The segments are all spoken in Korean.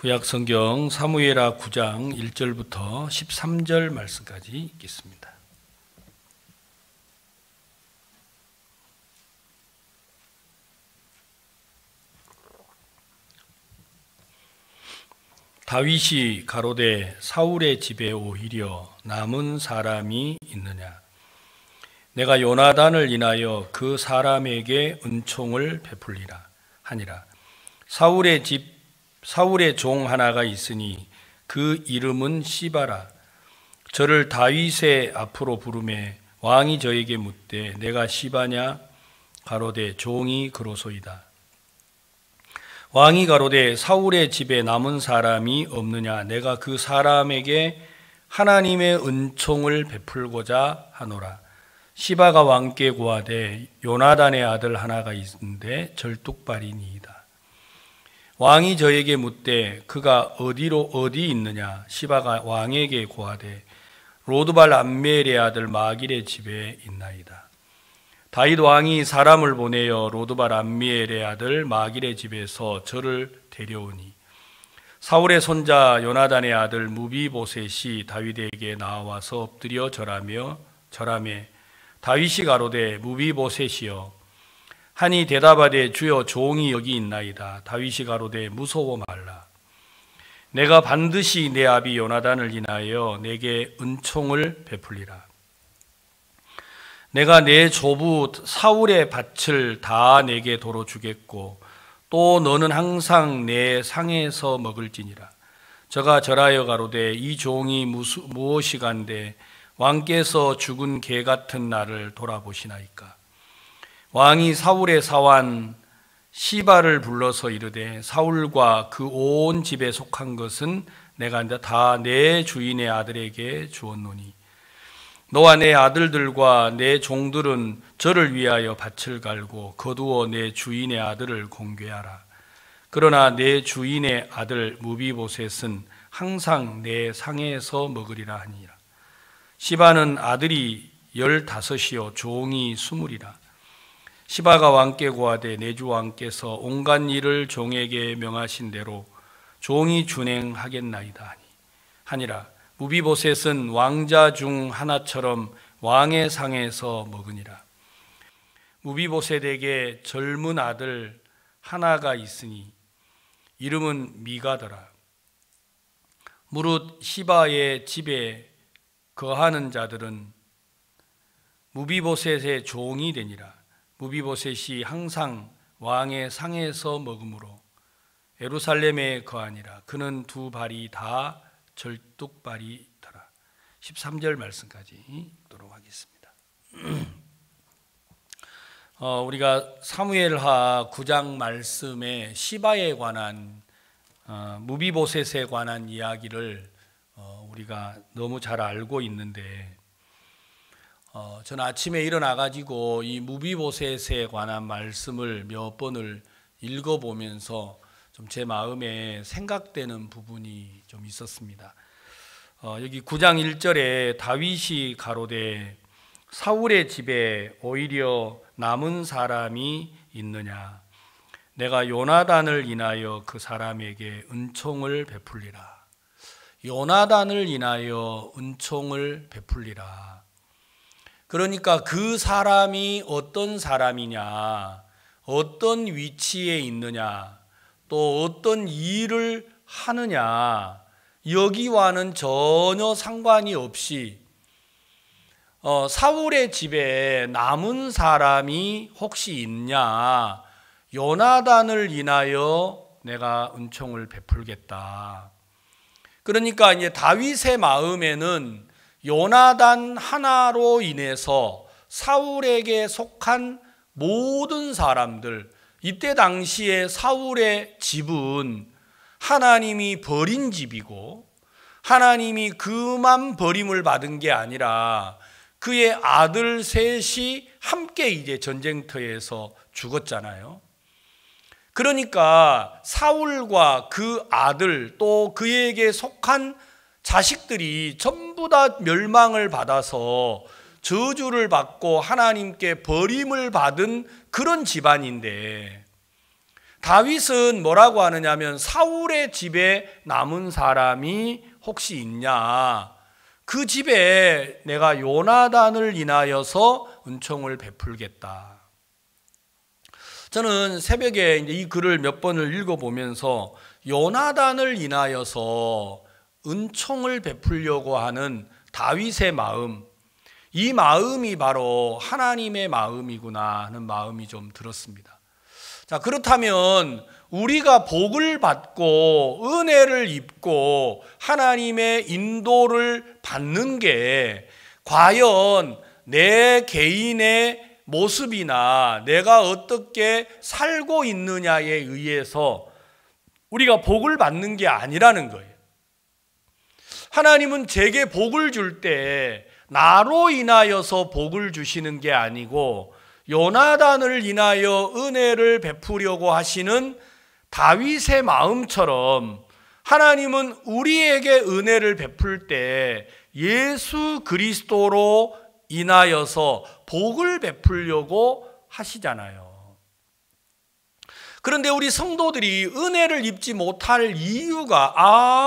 구약 성경 사무엘하 9장 1절부터 13절 말씀까지 읽겠습니다. 다윗이 가로되 사울의 집에 오히려 남은 사람이 있느냐 내가 요나단을 인하여 그 사람에게 은총을 베풀리라 하니라 사울의 집 사울의 종 하나가 있으니 그 이름은 시바라 저를 다윗의 앞으로 부르매 왕이 저에게 묻되 내가 시바냐 가로되 종이 그로소이다 왕이 가로되 사울의 집에 남은 사람이 없느냐 내가 그 사람에게 하나님의 은총을 베풀고자 하노라 시바가 왕께 고하되 요나단의 아들 하나가 있는데 절뚝발이니이다 왕이 저에게 묻되 그가 어디로 어디 있느냐 시바가 왕에게 고하되 로드발 암멜의 아들 마길의 집에 있나이다. 다윗 왕이 사람을 보내어 로드발 암미엘의 아들 마길의 집에서 저를 데려오니 사울의 손자 요나단의 아들 무비보셋이 다윗에게 나와서 엎드려 절하며 절하며 다윗이 가로되 무비보셋이여 하니 대답하되 주여 종이 여기 있나이다. 다윗이 가로되 무서워 말라. 내가 반드시 내 아비 요나단을 인하여 내게 은총을 베풀리라. 내가 내 조부 사울의 밭을 다 내게 도로 주겠고 또 너는 항상 내 상에서 먹을지니라. 저가 절하여 가로되 이 종이 무엇이간데 왕께서 죽은 개 같은 나를 돌아보시나이까. 왕이 사울의 사환 시바를 불러서 이르되 사울과 그 온 집에 속한 것은 내가 다 내 주인의 아들에게 주었노니 너와 내 아들들과 내 종들은 저를 위하여 밭을 갈고 거두어 내 주인의 아들을 공개하라. 그러나 내 주인의 아들 무비보셋은 항상 내 상에서 먹으리라 하니라. 시바는 아들이 열다섯이요 종이 스물이라. 시바가 왕께 고하되 내주 왕께서 온갖 일을 종에게 명하신 대로 종이 준행하겠나이다 하니 하니라 무비보셋은 왕자 중 하나처럼 왕의 상에서 먹으니라 무비보셋에게 젊은 아들 하나가 있으니 이름은 미가더라 무릇 시바의 집에 거하는 자들은 무비보셋의 종이 되니라 무비보셋이 항상 왕의 상에서 먹음으로 에루살렘에 거하니라 그는 두 발이 다 절뚝발이더라 13절 말씀까지 읽도록 하겠습니다 어, 우리가 사무엘하 9장 말씀에 시바에 관한 어, 무비보셋에 관한 이야기를 어, 우리가 너무 잘 알고 있는데 어, 저는 아침에 일어나 가지고 이 무비보셋에 관한 말씀을 몇 번을 읽어보면서 좀 제 마음에 생각되는 부분이 좀 있었습니다. 어, 여기 9장 1절에 다윗이 가로되 사울의 집에 오히려 남은 사람이 있느냐 내가 요나단을 인하여 그 사람에게 은총을 베풀리라 요나단을 인하여 은총을 베풀리라 그러니까 그 사람이 어떤 사람이냐, 어떤 위치에 있느냐, 또 어떤 일을 하느냐, 여기와는 전혀 상관이 없이 어, 사울의 집에 남은 사람이 혹시 있냐, 요나단을 인하여 내가 은총을 베풀겠다. 그러니까 이제 다윗의 마음에는 요나단 하나로 인해서 사울에게 속한 모든 사람들, 이때 당시에 사울의 집은 하나님이 버린 집이고 하나님이 그만 버림을 받은 게 아니라 그의 아들 셋이 함께 이제 전쟁터에서 죽었잖아요. 그러니까 사울과 그 아들 또 그에게 속한 자식들이 전부 다 멸망을 받아서 저주를 받고 하나님께 버림을 받은 그런 집안인데 다윗은 뭐라고 하느냐면 사울의 집에 남은 사람이 혹시 있냐? 그 집에 내가 요나단을 인하여서 은총을 베풀겠다. 저는 새벽에 이 글을 몇 번을 읽어보면서 요나단을 인하여서 은총을 베풀려고 하는 다윗의 마음, 이 마음이 바로 하나님의 마음이구나 하는 마음이 좀 들었습니다. 자, 그렇다면 우리가 복을 받고 은혜를 입고 하나님의 인도를 받는 게 과연 내 개인의 모습이나 내가 어떻게 살고 있느냐에 의해서 우리가 복을 받는 게 아니라는 거예요. 하나님은 제게 복을 줄 때 나로 인하여서 복을 주시는 게 아니고 요나단을 인하여 은혜를 베풀려고 하시는 다윗의 마음처럼 하나님은 우리에게 은혜를 베풀 때 예수 그리스도로 인하여서 복을 베풀려고 하시잖아요. 그런데 우리 성도들이 은혜를 입지 못할 이유가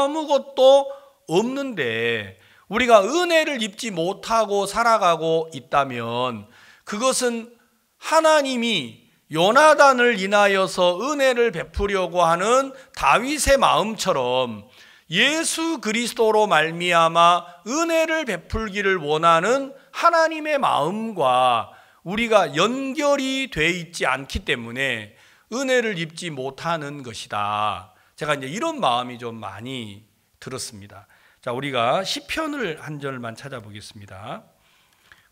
아무것도 없습니다. 없는데 우리가 은혜를 입지 못하고 살아가고 있다면 그것은 하나님이 요나단을 인하여서 은혜를 베풀려고 하는 다윗의 마음처럼 예수 그리스도로 말미암아 은혜를 베풀기를 원하는 하나님의 마음과 우리가 연결이 돼 있지 않기 때문에 은혜를 입지 못하는 것이다. 제가 이제 이런 마음이 좀 많이 들었습니다. 자, 우리가 시편을 한 절만 찾아보겠습니다.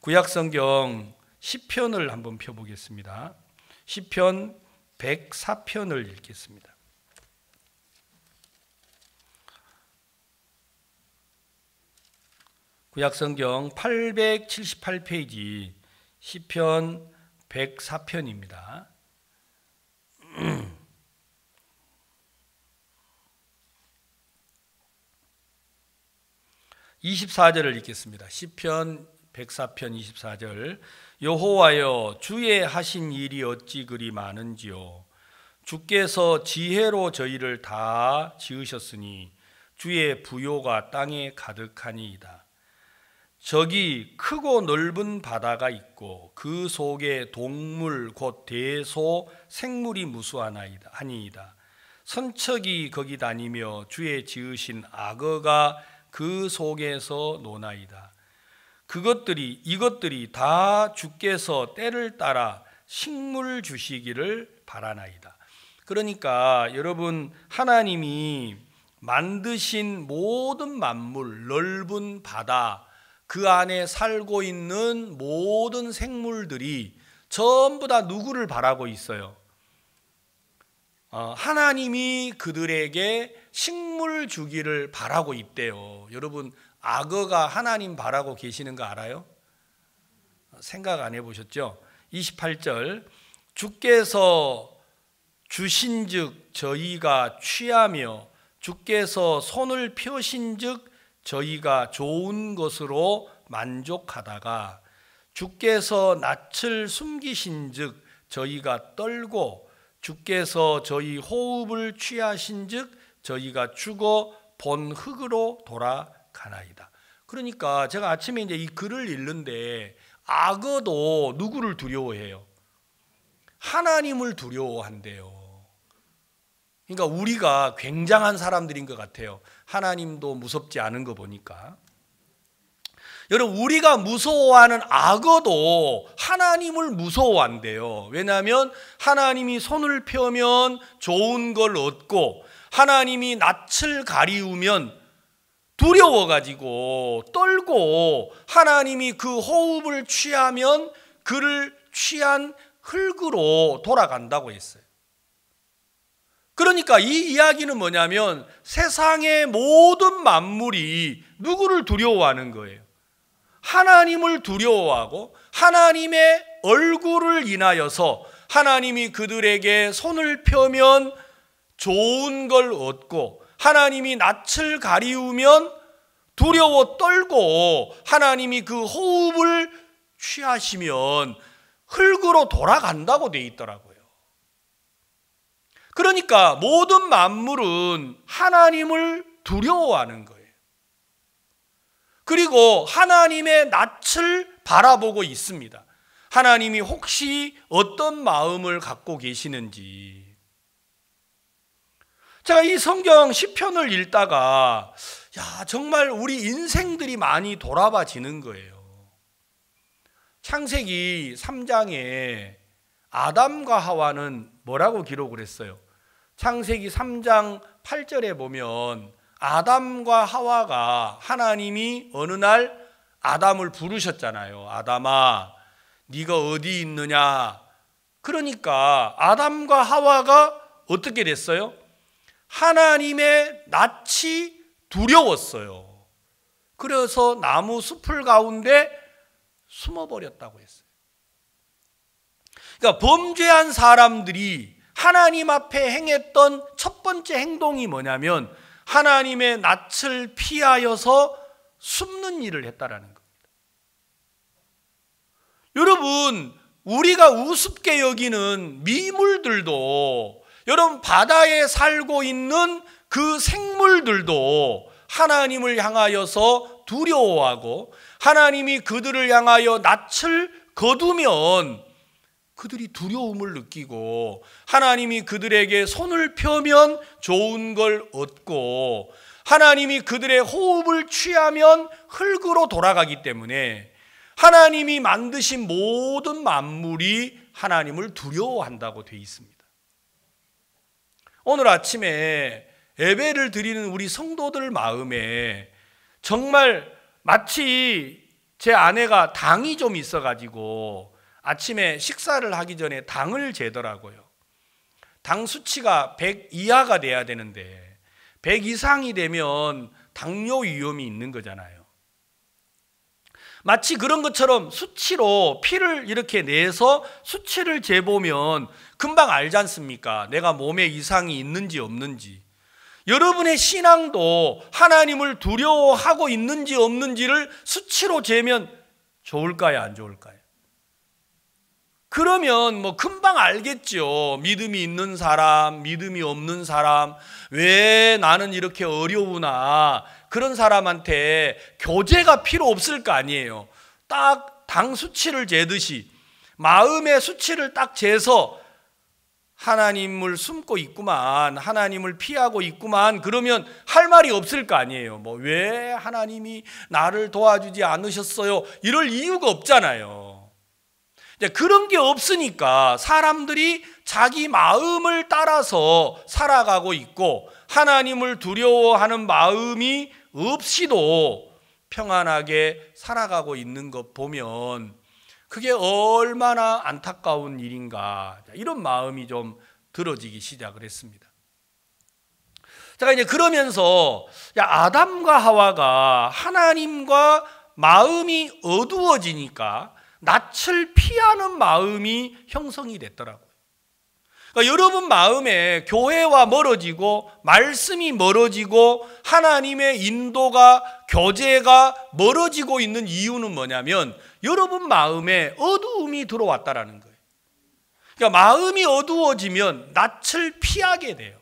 구약 성경 시편을 한번 펴 보겠습니다. 시편 104편을 읽겠습니다. 구약 성경 878페이지 시편 104편입니다. 24절을 읽겠습니다. 시편 104편 24절 여호와여 주의 하신 일이 어찌 그리 많은지요 주께서 지혜로 저희를 다 지으셨으니 주의 부요가 땅에 가득하니이다 저기 크고 넓은 바다가 있고 그 속에 동물 곧 대소 생물이 무수하나이다 선척이 거기 다니며 주의 지으신 악어가 그 속에서 노나이다. 그것들이 이것들이 다 주께서 때를 따라 식물 주시기를 바라나이다. 그러니까 여러분 하나님이 만드신 모든 만물, 넓은 바다, 그 안에 살고 있는 모든 생물들이 전부 다 누구를 바라고 있어요? 어, 하나님이 그들에게 식물 주기를 바라고 있대요 여러분 악어가 하나님 바라고 계시는 거 알아요? 생각 안 해보셨죠? 28절 주께서 주신즉 저희가 취하며 주께서 손을 펴신즉 저희가 좋은 것으로 만족하다가 주께서 낯을 숨기신즉 저희가 떨고 주께서 저희 호흡을 취하신즉 저희가 죽어 본 흙으로 돌아가나이다. 그러니까 제가 아침에 이제 이 글을 읽는데 악어도 누구를 두려워해요? 하나님을 두려워한대요. 그러니까 우리가 굉장한 사람들인 것 같아요. 하나님도 무섭지 않은 거 보니까. 여러분, 우리가 무서워하는 악어도 하나님을 무서워한대요. 왜냐하면 하나님이 손을 펴면 좋은 걸 얻고 하나님이 낯을 가리우면 두려워가지고 떨고 하나님이 그 호흡을 취하면 그를 취한 흙으로 돌아간다고 했어요. 그러니까 이 이야기는 뭐냐면 세상의 모든 만물이 누구를 두려워하는 거예요. 하나님을 두려워하고 하나님의 얼굴을 인하여서 하나님이 그들에게 손을 펴면 좋은 걸 얻고 하나님이 낯을 가리우면 두려워 떨고 하나님이 그 호흡을 취하시면 흙으로 돌아간다고 돼 있더라고요. 그러니까 모든 만물은 하나님을 두려워하는 거예요. 그리고 하나님의 낯을 바라보고 있습니다. 하나님이 혹시 어떤 마음을 갖고 계시는지. 제가 이 성경 시편을 읽다가 야, 정말 우리 인생들이 많이 돌아봐지는 거예요. 창세기 3장에 아담과 하와는 뭐라고 기록을 했어요? 창세기 3장 8절에 보면 아담과 하와가 하나님이 어느 날 아담을 부르셨잖아요. 아담아, 네가 어디 있느냐? 그러니까 아담과 하와가 어떻게 됐어요? 하나님의 낯이 두려웠어요. 그래서 나무 숲을 가운데 숨어버렸다고 했어요. 그러니까 범죄한 사람들이 하나님 앞에 행했던 첫 번째 행동이 뭐냐면 하나님의 낯을 피하여서 숨는 일을 했다라는 겁니다. 여러분, 우리가 우습게 여기는 미물들도 여러분 바다에 살고 있는 그 생물들도 하나님을 향하여서 두려워하고 하나님이 그들을 향하여 낯을 거두면 그들이 두려움을 느끼고 하나님이 그들에게 손을 펴면 좋은 걸 얻고 하나님이 그들의 호흡을 취하면 흙으로 돌아가기 때문에 하나님이 만드신 모든 만물이 하나님을 두려워한다고 되어 있습니다. 오늘 아침에 예배를 드리는 우리 성도들 마음에 정말 마치 제 아내가 당이 좀 있어가지고 아침에 식사를 하기 전에 당을 재더라고요. 당 수치가 100 이하가 돼야 되는데 100 이상이 되면 당뇨 위험이 있는 거잖아요. 마치 그런 것처럼 수치로 피를 이렇게 내서 수치를 재보면 금방 알지 않습니까? 내가 몸에 이상이 있는지 없는지. 여러분의 신앙도 하나님을 두려워하고 있는지 없는지를 수치로 재면 좋을까요? 안 좋을까요? 그러면 뭐 금방 알겠죠. 믿음이 있는 사람, 믿음이 없는 사람, 왜 나는 이렇게 어려우나, 그런 사람한테 교제가 필요 없을 거 아니에요. 딱 당 수치를 재듯이 마음의 수치를 딱 재서 하나님을 숨고 있구만, 하나님을 피하고 있구만, 그러면 할 말이 없을 거 아니에요. 뭐, 왜 하나님이 나를 도와주지 않으셨어요? 이럴 이유가 없잖아요. 이제 그런 게 없으니까 사람들이 자기 마음을 따라서 살아가고 있고, 하나님을 두려워하는 마음이 없이도 평안하게 살아가고 있는 것 보면 그게 얼마나 안타까운 일인가 이런 마음이 좀 들어지기 시작을 했습니다. 제가 이제 그러면서 야 아담과 하와가 하나님과 마음이 어두워지니까 낯을 피하는 마음이 형성이 됐더라고요. 그러니까 여러분 마음에 교회와 멀어지고 말씀이 멀어지고 하나님의 인도가 교제가 멀어지고 있는 이유는 뭐냐면 여러분 마음에 어두움이 들어왔다라는 거예요. 그러니까 마음이 어두워지면 낯을 피하게 돼요.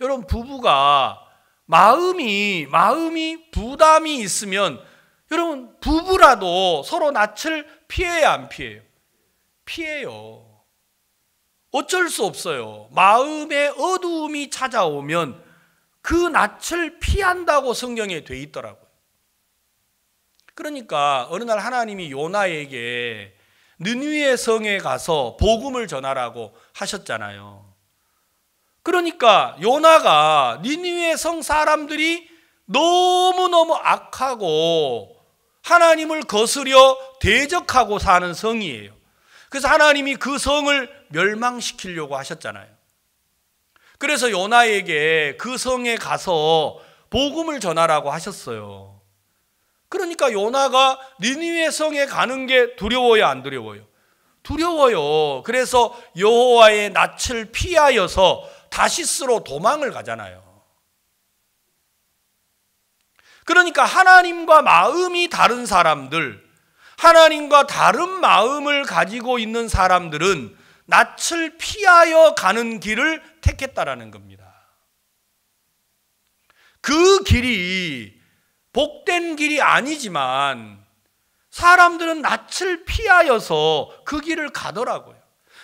여러분 부부가 마음이 마음이 부담이 있으면 여러분 부부라도 서로 낯을 피해야 안 피해요. 피해요. 어쩔 수 없어요. 마음의 어두움이 찾아오면 그 낯을 피한다고 성경에 돼 있더라고요. 그러니까 어느 날 하나님이 요나에게 느누의 성에 가서 복음을 전하라고 하셨잖아요. 그러니까 요나가 니누의 성 사람들이 너무너무 악하고 하나님을 거스려 대적하고 사는 성이에요. 그래서 하나님이 그 성을 멸망시키려고 하셨잖아요. 그래서 요나에게 그 성에 가서 복음을 전하라고 하셨어요. 그러니까 요나가 니니웨 성에 가는 게 두려워요, 안 두려워요? 두려워요. 그래서 여호와의 낯을 피하여서 다시스로 도망을 가잖아요. 그러니까 하나님과 마음이 다른 사람들, 하나님과 다른 마음을 가지고 있는 사람들은 낯을 피하여 가는 길을 택했다라는 겁니다. 그 길이 복된 길이 아니지만 사람들은 낯을 피하여서 그 길을 가더라고요.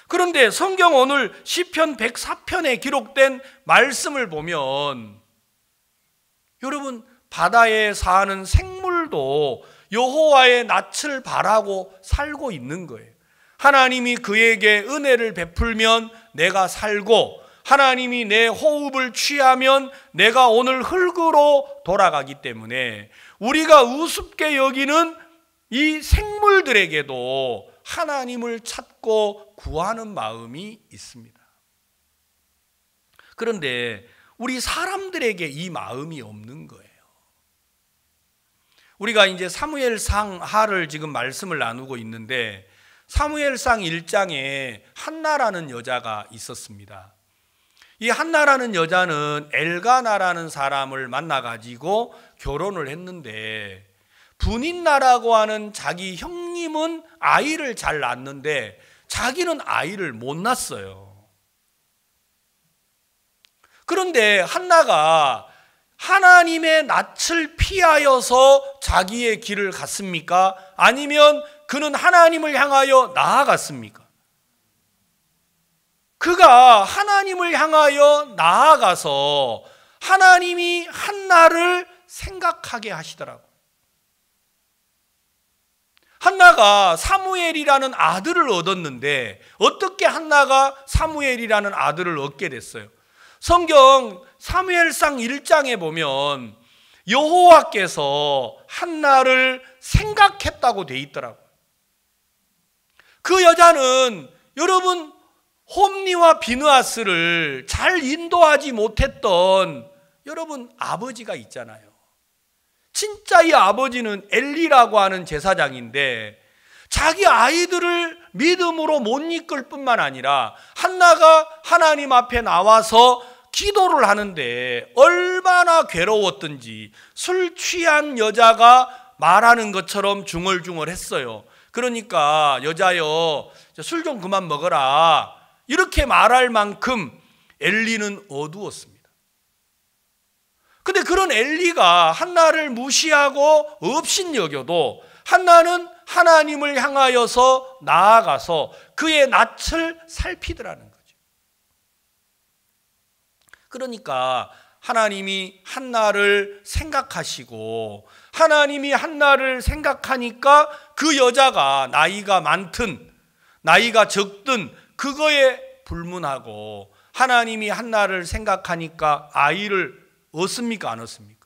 그런데 성경 오늘 시편 104편에 기록된 말씀을 보면 여러분 바다에 사는 생물도 여호와의 낯을 바라고 살고 있는 거예요. 하나님이 그에게 은혜를 베풀면 내가 살고 하나님이 내 호흡을 취하면 내가 오늘 흙으로 돌아가기 때문에 우리가 우습게 여기는 이 생물들에게도 하나님을 찾고 구하는 마음이 있습니다. 그런데 우리 사람들에게 이 마음이 없는 거예요. 우리가 이제 사무엘 상하를 지금 말씀을 나누고 있는데 사무엘상 1장에 한나라는 여자가 있었습니다. 이 한나라는 여자는 엘가나라는 사람을 만나가지고 결혼을 했는데 분인나라고 하는 자기 형님은 아이를 잘 낳는데 자기는 아이를 못 낳았어요. 그런데 한나가 하나님의 낯을 피하여서 자기의 길을 갔습니까? 아니면 그는 하나님을 향하여 나아갔습니까? 그가 하나님을 향하여 나아가서 하나님이 한나를 생각하게 하시더라고. 한나가 사무엘이라는 아들을 얻었는데 어떻게 한나가 사무엘이라는 아들을 얻게 됐어요? 성경 사무엘상 1장에 보면 여호와께서 한나를 생각했다고 돼 있더라고. 그 여자는 여러분 홈니와 비누아스를 잘 인도하지 못했던 여러분 아버지가 있잖아요. 진짜 이 아버지는 엘리라고 하는 제사장인데 자기 아이들을 믿음으로 못 이끌 뿐만 아니라 한나가 하나님 앞에 나와서 기도를 하는데 얼마나 괴로웠든지 술 취한 여자가 말하는 것처럼 중얼중얼 했어요. 그러니까 여자여 술 좀 그만 먹어라 이렇게 말할 만큼 엘리는 어두웠습니다. 근데 그런 엘리가 한나를 무시하고 업신여겨도 한나는 하나님을 향하여서 나아가서 그의 낯을 살피더라는 거죠. 그러니까 하나님이 한나를 생각하시고 하나님이 한나를 생각하니까 그 여자가 나이가 많든 나이가 적든 그거에 불문하고 하나님이 한나를 생각하니까 아이를 얻습니까 안 얻습니까?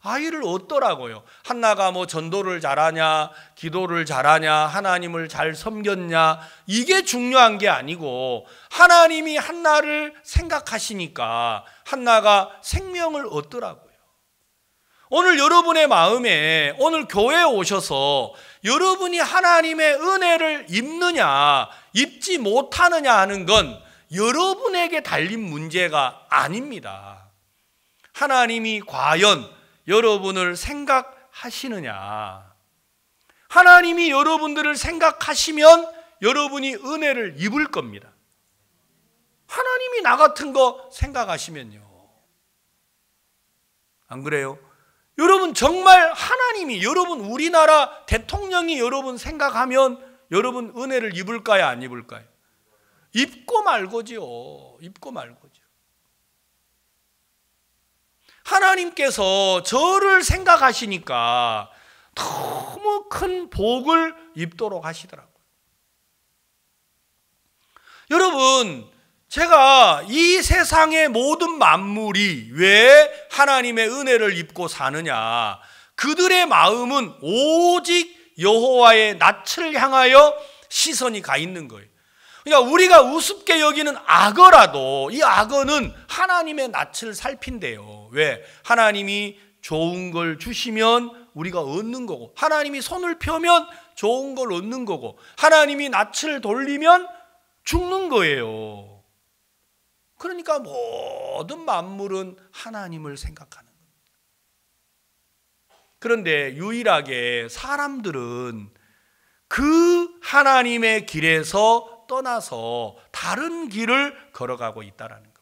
아이를 얻더라고요. 한나가 뭐 전도를 잘하냐, 기도를 잘하냐, 하나님을 잘 섬겼냐, 이게 중요한 게 아니고, 하나님이 한나를 생각하시니까 한나가 생명을 얻더라고요. 오늘 여러분의 마음에 오늘 교회에 오셔서 여러분이 하나님의 은혜를 입느냐, 입지 못하느냐 하는 건 여러분에게 달린 문제가 아닙니다. 하나님이 과연 여러분을 생각하시느냐. 하나님이 여러분들을 생각하시면 여러분이 은혜를 입을 겁니다. 하나님이 나 같은 거 생각하시면요. 안 그래요? 여러분 정말 하나님이 여러분 우리나라 대통령이 여러분 생각하면 여러분 은혜를 입을까요 안 입을까요? 입고 말고지요. 입고 말고지요. 하나님께서 저를 생각하시니까 너무 큰 복을 입도록 하시더라고요. 여러분 제가 이 세상의 모든 만물이 왜 하나님의 은혜를 입고 사느냐? 그들의 마음은 오직 여호와의 낯을 향하여 시선이 가 있는 거예요. 그러니까 우리가 우습게 여기는 악어라도 이 악어는 하나님의 낯을 살핀대요. 왜? 하나님이 좋은 걸 주시면 우리가 얻는 거고 하나님이 손을 펴면 좋은 걸 얻는 거고 하나님이 낯을 돌리면 죽는 거예요. 그러니까 모든 만물은 하나님을 생각하는 그런데 유일하게 사람들은 그 하나님의 길에서 떠나서 다른 길을 걸어가고 있다라는 겁니다.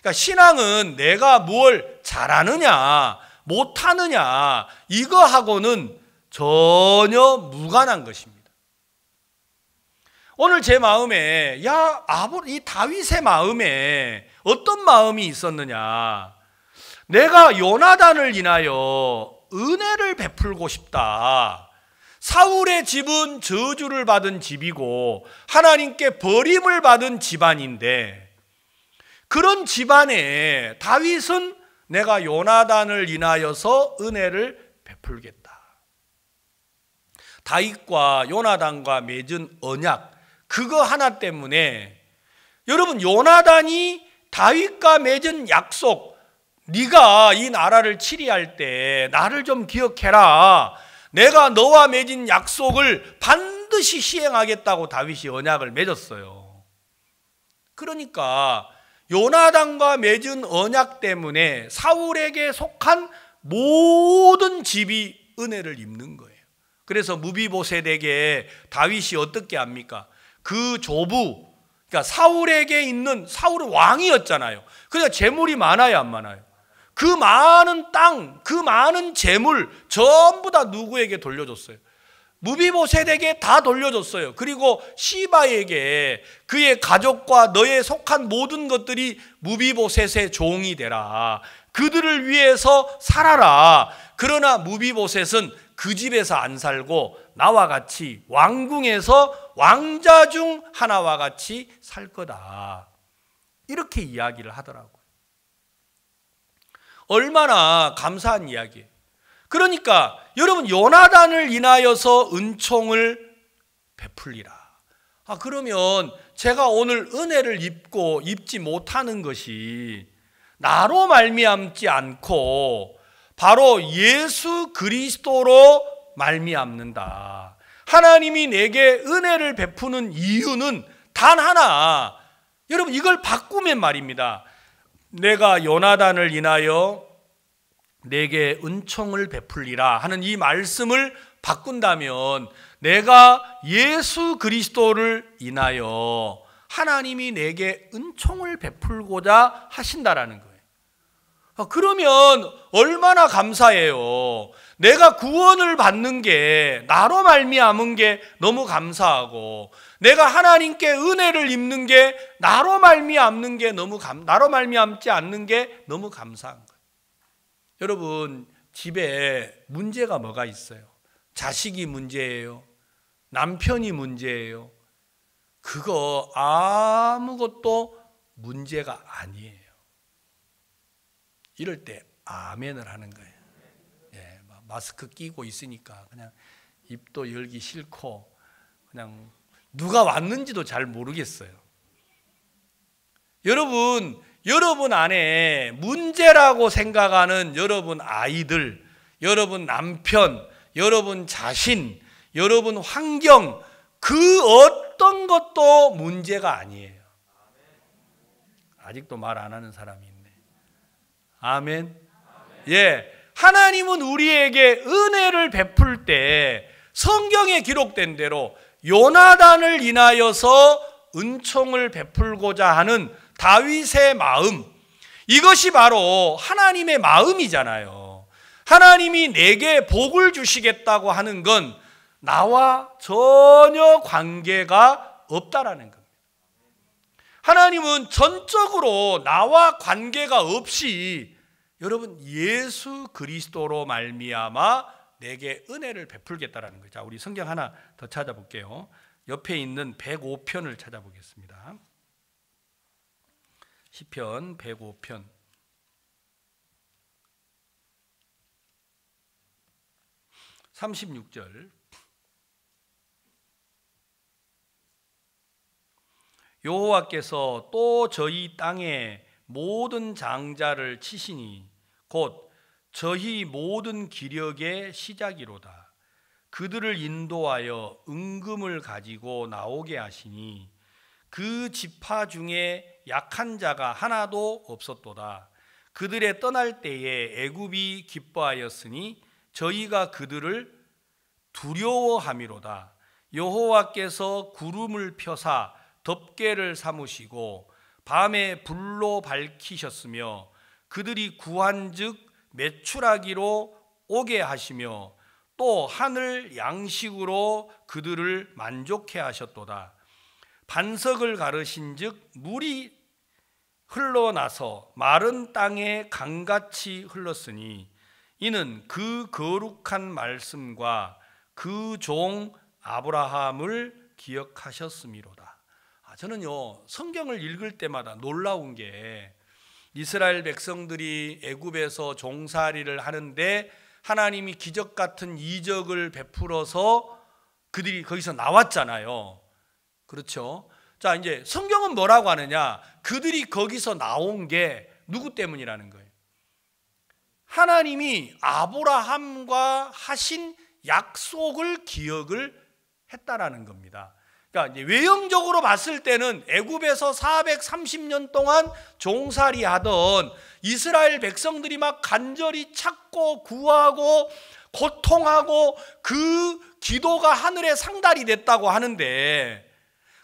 그러니까 신앙은 내가 뭘 잘하느냐, 못하느냐 이거하고는 전혀 무관한 것입니다. 오늘 제 마음에 야 아버 이 다윗의 마음에 어떤 마음이 있었느냐? 내가 요나단을 인하여 은혜를 베풀고 싶다. 사울의 집은 저주를 받은 집이고 하나님께 버림을 받은 집안인데 그런 집안에 다윗은 내가 요나단을 인하여서 은혜를 베풀겠다. 다윗과 요나단과 맺은 언약 그거 하나 때문에 여러분 요나단이 다윗과 맺은 약속 네가 이 나라를 치리할 때 나를 좀 기억해라. 내가 너와 맺은 약속을 반드시 시행하겠다고 다윗이 언약을 맺었어요. 그러니까 요나단과 맺은 언약 때문에 사울에게 속한 모든 집이 은혜를 입는 거예요. 그래서 무비보셋에게 다윗이 어떻게 합니까? 그 조부, 그러니까 사울에게 있는 사울은 왕이었잖아요. 그러니까 재물이 많아야 안 많아요. 그 많은 땅, 그 많은 재물 전부 다 누구에게 돌려줬어요? 무비보셋에게 다 돌려줬어요. 그리고 시바에게 그의 가족과 너의 속한 모든 것들이 무비보셋의 종이 되라. 그들을 위해서 살아라. 그러나 무비보셋은 그 집에서 안 살고 나와 같이 왕궁에서 왕자 중 하나와 같이 살 거다. 이렇게 이야기를 하더라고요. 얼마나 감사한 이야기예요. 그러니까 여러분 요나단을 인하여서 은총을 베풀리라. 아 그러면 제가 오늘 은혜를 입고 입지 못하는 것이 나로 말미암지 않고 바로 예수 그리스도로 말미암는다. 하나님이 내게 은혜를 베푸는 이유는 단 하나. 여러분 이걸 바꾸면 말입니다. 내가 요나단을 인하여 내게 은총을 베풀리라 하는 이 말씀을 바꾼다면 내가 예수 그리스도를 인하여 하나님이 내게 은총을 베풀고자 하신다라는 거예요. 아, 그러면 얼마나 감사해요. 내가 구원을 받는 게 나로 말미암은 게 너무 감사하고 내가 하나님께 은혜를 입는 게 나로 말미암는 게 너무 감 나로 말미암지 않는 게 너무 감사한 거예요. 여러분 집에 문제가 뭐가 있어요? 자식이 문제예요. 남편이 문제예요. 그거 아무것도 문제가 아니에요. 이럴 때 아멘을 하는 거예요. 마스크 끼고 있으니까 그냥 입도 열기 싫고 그냥 누가 왔는지도 잘 모르겠어요. 여러분, 여러분 안에 문제라고 생각하는 여러분 아이들, 여러분 남편, 여러분 자신, 여러분 환경, 그 어떤 것도 문제가 아니에요. 아직도 말 안 하는 사람이 있네. 아멘. 아멘. 예. 하나님은 우리에게 은혜를 베풀 때 성경에 기록된 대로 요나단을 인하여서 은총을 베풀고자 하는 다윗의 마음 이것이 바로 하나님의 마음이잖아요. 하나님이 내게 복을 주시겠다고 하는 건 나와 전혀 관계가 없다라는 겁니다. 하나님은 전적으로 나와 관계가 없이 여러분 예수 그리스도로 말미암아 내게 은혜를 베풀겠다라는 거죠. 우리 성경 하나 더 찾아볼게요. 옆에 있는 105편을 찾아보겠습니다. 시편 105편 36절 여호와께서 또 저희 땅에 모든 장자를 치시니 곧 저희 모든 기력의 시작이로다. 그들을 인도하여 은금을 가지고 나오게 하시니 그 지파 중에 약한 자가 하나도 없었도다. 그들의 떠날 때에 애굽이 기뻐하였으니 저희가 그들을 두려워함이로다. 여호와께서 구름을 펴사 덮개를 삼으시고 밤에 불로 밝히셨으며 그들이 구한즉 매출하기로 오게 하시며 또 하늘 양식으로 그들을 만족해 하셨도다. 반석을 가르신즉 물이 흘러나서 마른 땅에 강같이 흘렀으니 이는 그 거룩한 말씀과 그 종 아브라함을 기억하셨음이로다. 아, 저는요 성경을 읽을 때마다 놀라운 게 이스라엘 백성들이 애굽에서 종살이를 하는데 하나님이 기적 같은 이적을 베풀어서 그들이 거기서 나왔잖아요. 그렇죠? 자, 이제 성경은 뭐라고 하느냐? 그들이 거기서 나온 게 누구 때문이라는 거예요. 하나님이 아브라함과 하신 약속을 기억을 했다라는 겁니다. 그러니까 외형적으로 봤을 때는 애굽에서 430년 동안 종살이하던 이스라엘 백성들이 막 간절히 찾고 구하고 고통하고 그 기도가 하늘에 상달이 됐다고 하는데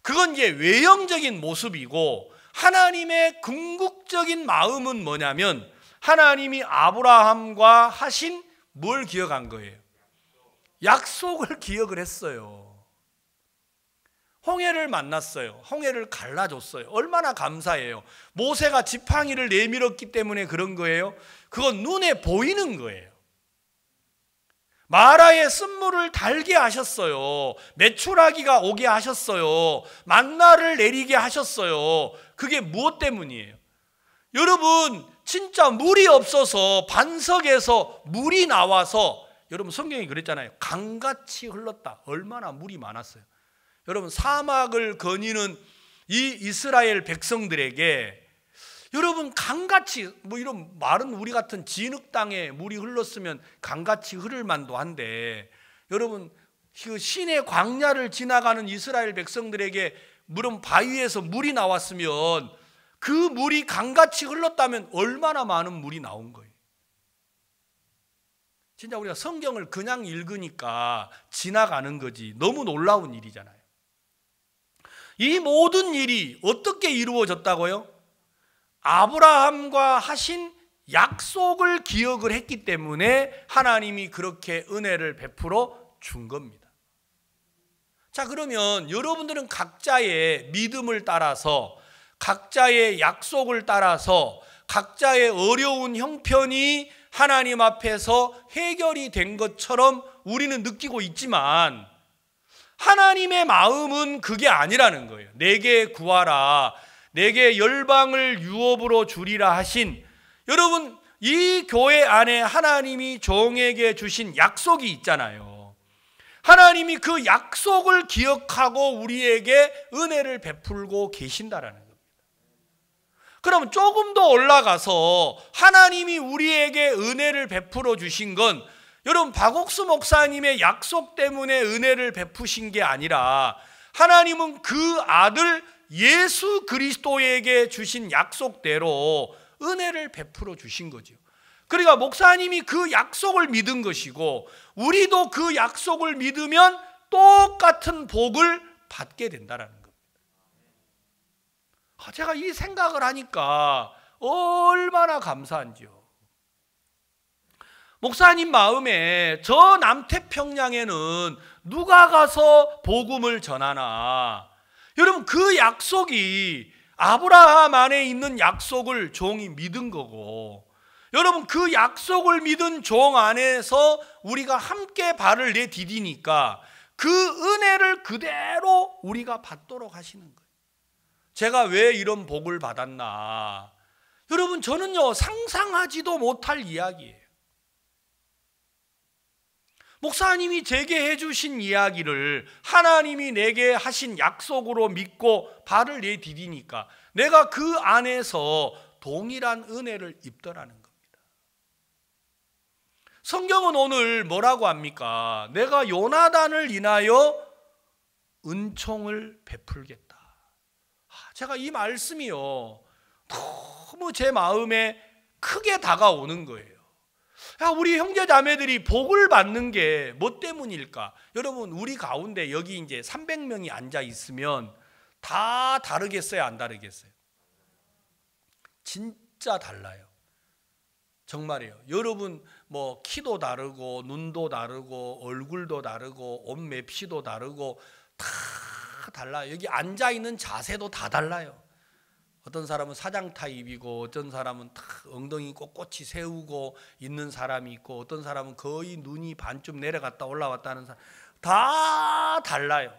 그건 이제 외형적인 모습이고 하나님의 궁극적인 마음은 뭐냐면 하나님이 아브라함과 하신 뭘 기억한 거예요? 약속을 기억을 했어요. 홍해를 만났어요. 홍해를 갈라줬어요. 얼마나 감사해요. 모세가 지팡이를 내밀었기 때문에 그런 거예요. 그건 눈에 보이는 거예요. 마라의 쓴물을 달게 하셨어요. 메추라기가 오게 하셨어요. 만나를 내리게 하셨어요. 그게 무엇 때문이에요? 여러분, 진짜 물이 없어서 반석에서 물이 나와서 여러분 성경이 그랬잖아요. 강같이 흘렀다. 얼마나 물이 많았어요. 여러분 사막을 거니는 이 이스라엘 백성들에게 여러분 강같이 뭐 이런 말은 우리 같은 진흙 땅에 물이 흘렀으면 강같이 흐를 만도 한데 여러분 그 신의 광야를 지나가는 이스라엘 백성들에게 물은 바위에서 물이 나왔으면 그 물이 강같이 흘렀다면 얼마나 많은 물이 나온 거예요. 진짜 우리가 성경을 그냥 읽으니까 지나가는 거지 너무 놀라운 일이잖아요. 이 모든 일이 어떻게 이루어졌다고요? 아브라함과 하신 약속을 기억을 했기 때문에 하나님이 그렇게 은혜를 베풀어 준 겁니다. 자, 그러면 여러분들은 각자의 믿음을 따라서 각자의 약속을 따라서 각자의 어려운 형편이 하나님 앞에서 해결이 된 것처럼 우리는 느끼고 있지만 하나님의 마음은 그게 아니라는 거예요. 내게 구하라. 내게 열방을 유업으로 주리라 하신 여러분 이 교회 안에 하나님이 종에게 주신 약속이 있잖아요. 하나님이 그 약속을 기억하고 우리에게 은혜를 베풀고 계신다라는 겁니다. 그럼 조금 더 올라가서 하나님이 우리에게 은혜를 베풀어 주신 건 여러분 박옥수 목사님의 약속 때문에 은혜를 베푸신 게 아니라 하나님은 그 아들 예수 그리스도에게 주신 약속대로 은혜를 베풀어 주신 거죠. 그러니까 목사님이 그 약속을 믿은 것이고 우리도 그 약속을 믿으면 똑같은 복을 받게 된다라는 겁니다. 아, 제가 이 생각을 하니까 얼마나 감사한지요. 목사님 마음에 저 남태평양에는 누가 가서 복음을 전하나. 여러분 그 약속이 아브라함 안에 있는 약속을 종이 믿은 거고 여러분 그 약속을 믿은 종 안에서 우리가 함께 발을 내디디니까 그 은혜를 그대로 우리가 받도록 하시는 거예요. 제가 왜 이런 복을 받았나? 여러분 저는요 상상하지도 못할 이야기예요. 목사님이 제게 해주신 이야기를 하나님이 내게 하신 약속으로 믿고 발을 내디디니까 내가 그 안에서 동일한 은혜를 입더라는 겁니다. 성경은 오늘 뭐라고 합니까? 내가 요나단을 인하여 은총을 베풀겠다. 아, 제가 이 말씀이요. 너무 제 마음에 크게 다가오는 거예요. 아, 우리 형제 자매들이 복을 받는 게 뭐 때문일까? 여러분 우리 가운데 여기 이제 300명이 앉아 있으면 다 다르겠어요, 안 다르겠어요? 진짜 달라요. 정말이에요. 여러분 뭐 키도 다르고 눈도 다르고 얼굴도 다르고 옷 맵시도 다르고 다 달라요. 여기 앉아 있는 자세도 다 달라요. 어떤 사람은 사장 타입이고 어떤 사람은 탁 엉덩이 꼿꼿이 세우고 있는 사람이 있고 어떤 사람은 거의 눈이 반쯤 내려갔다 올라왔다는 사람 다 달라요.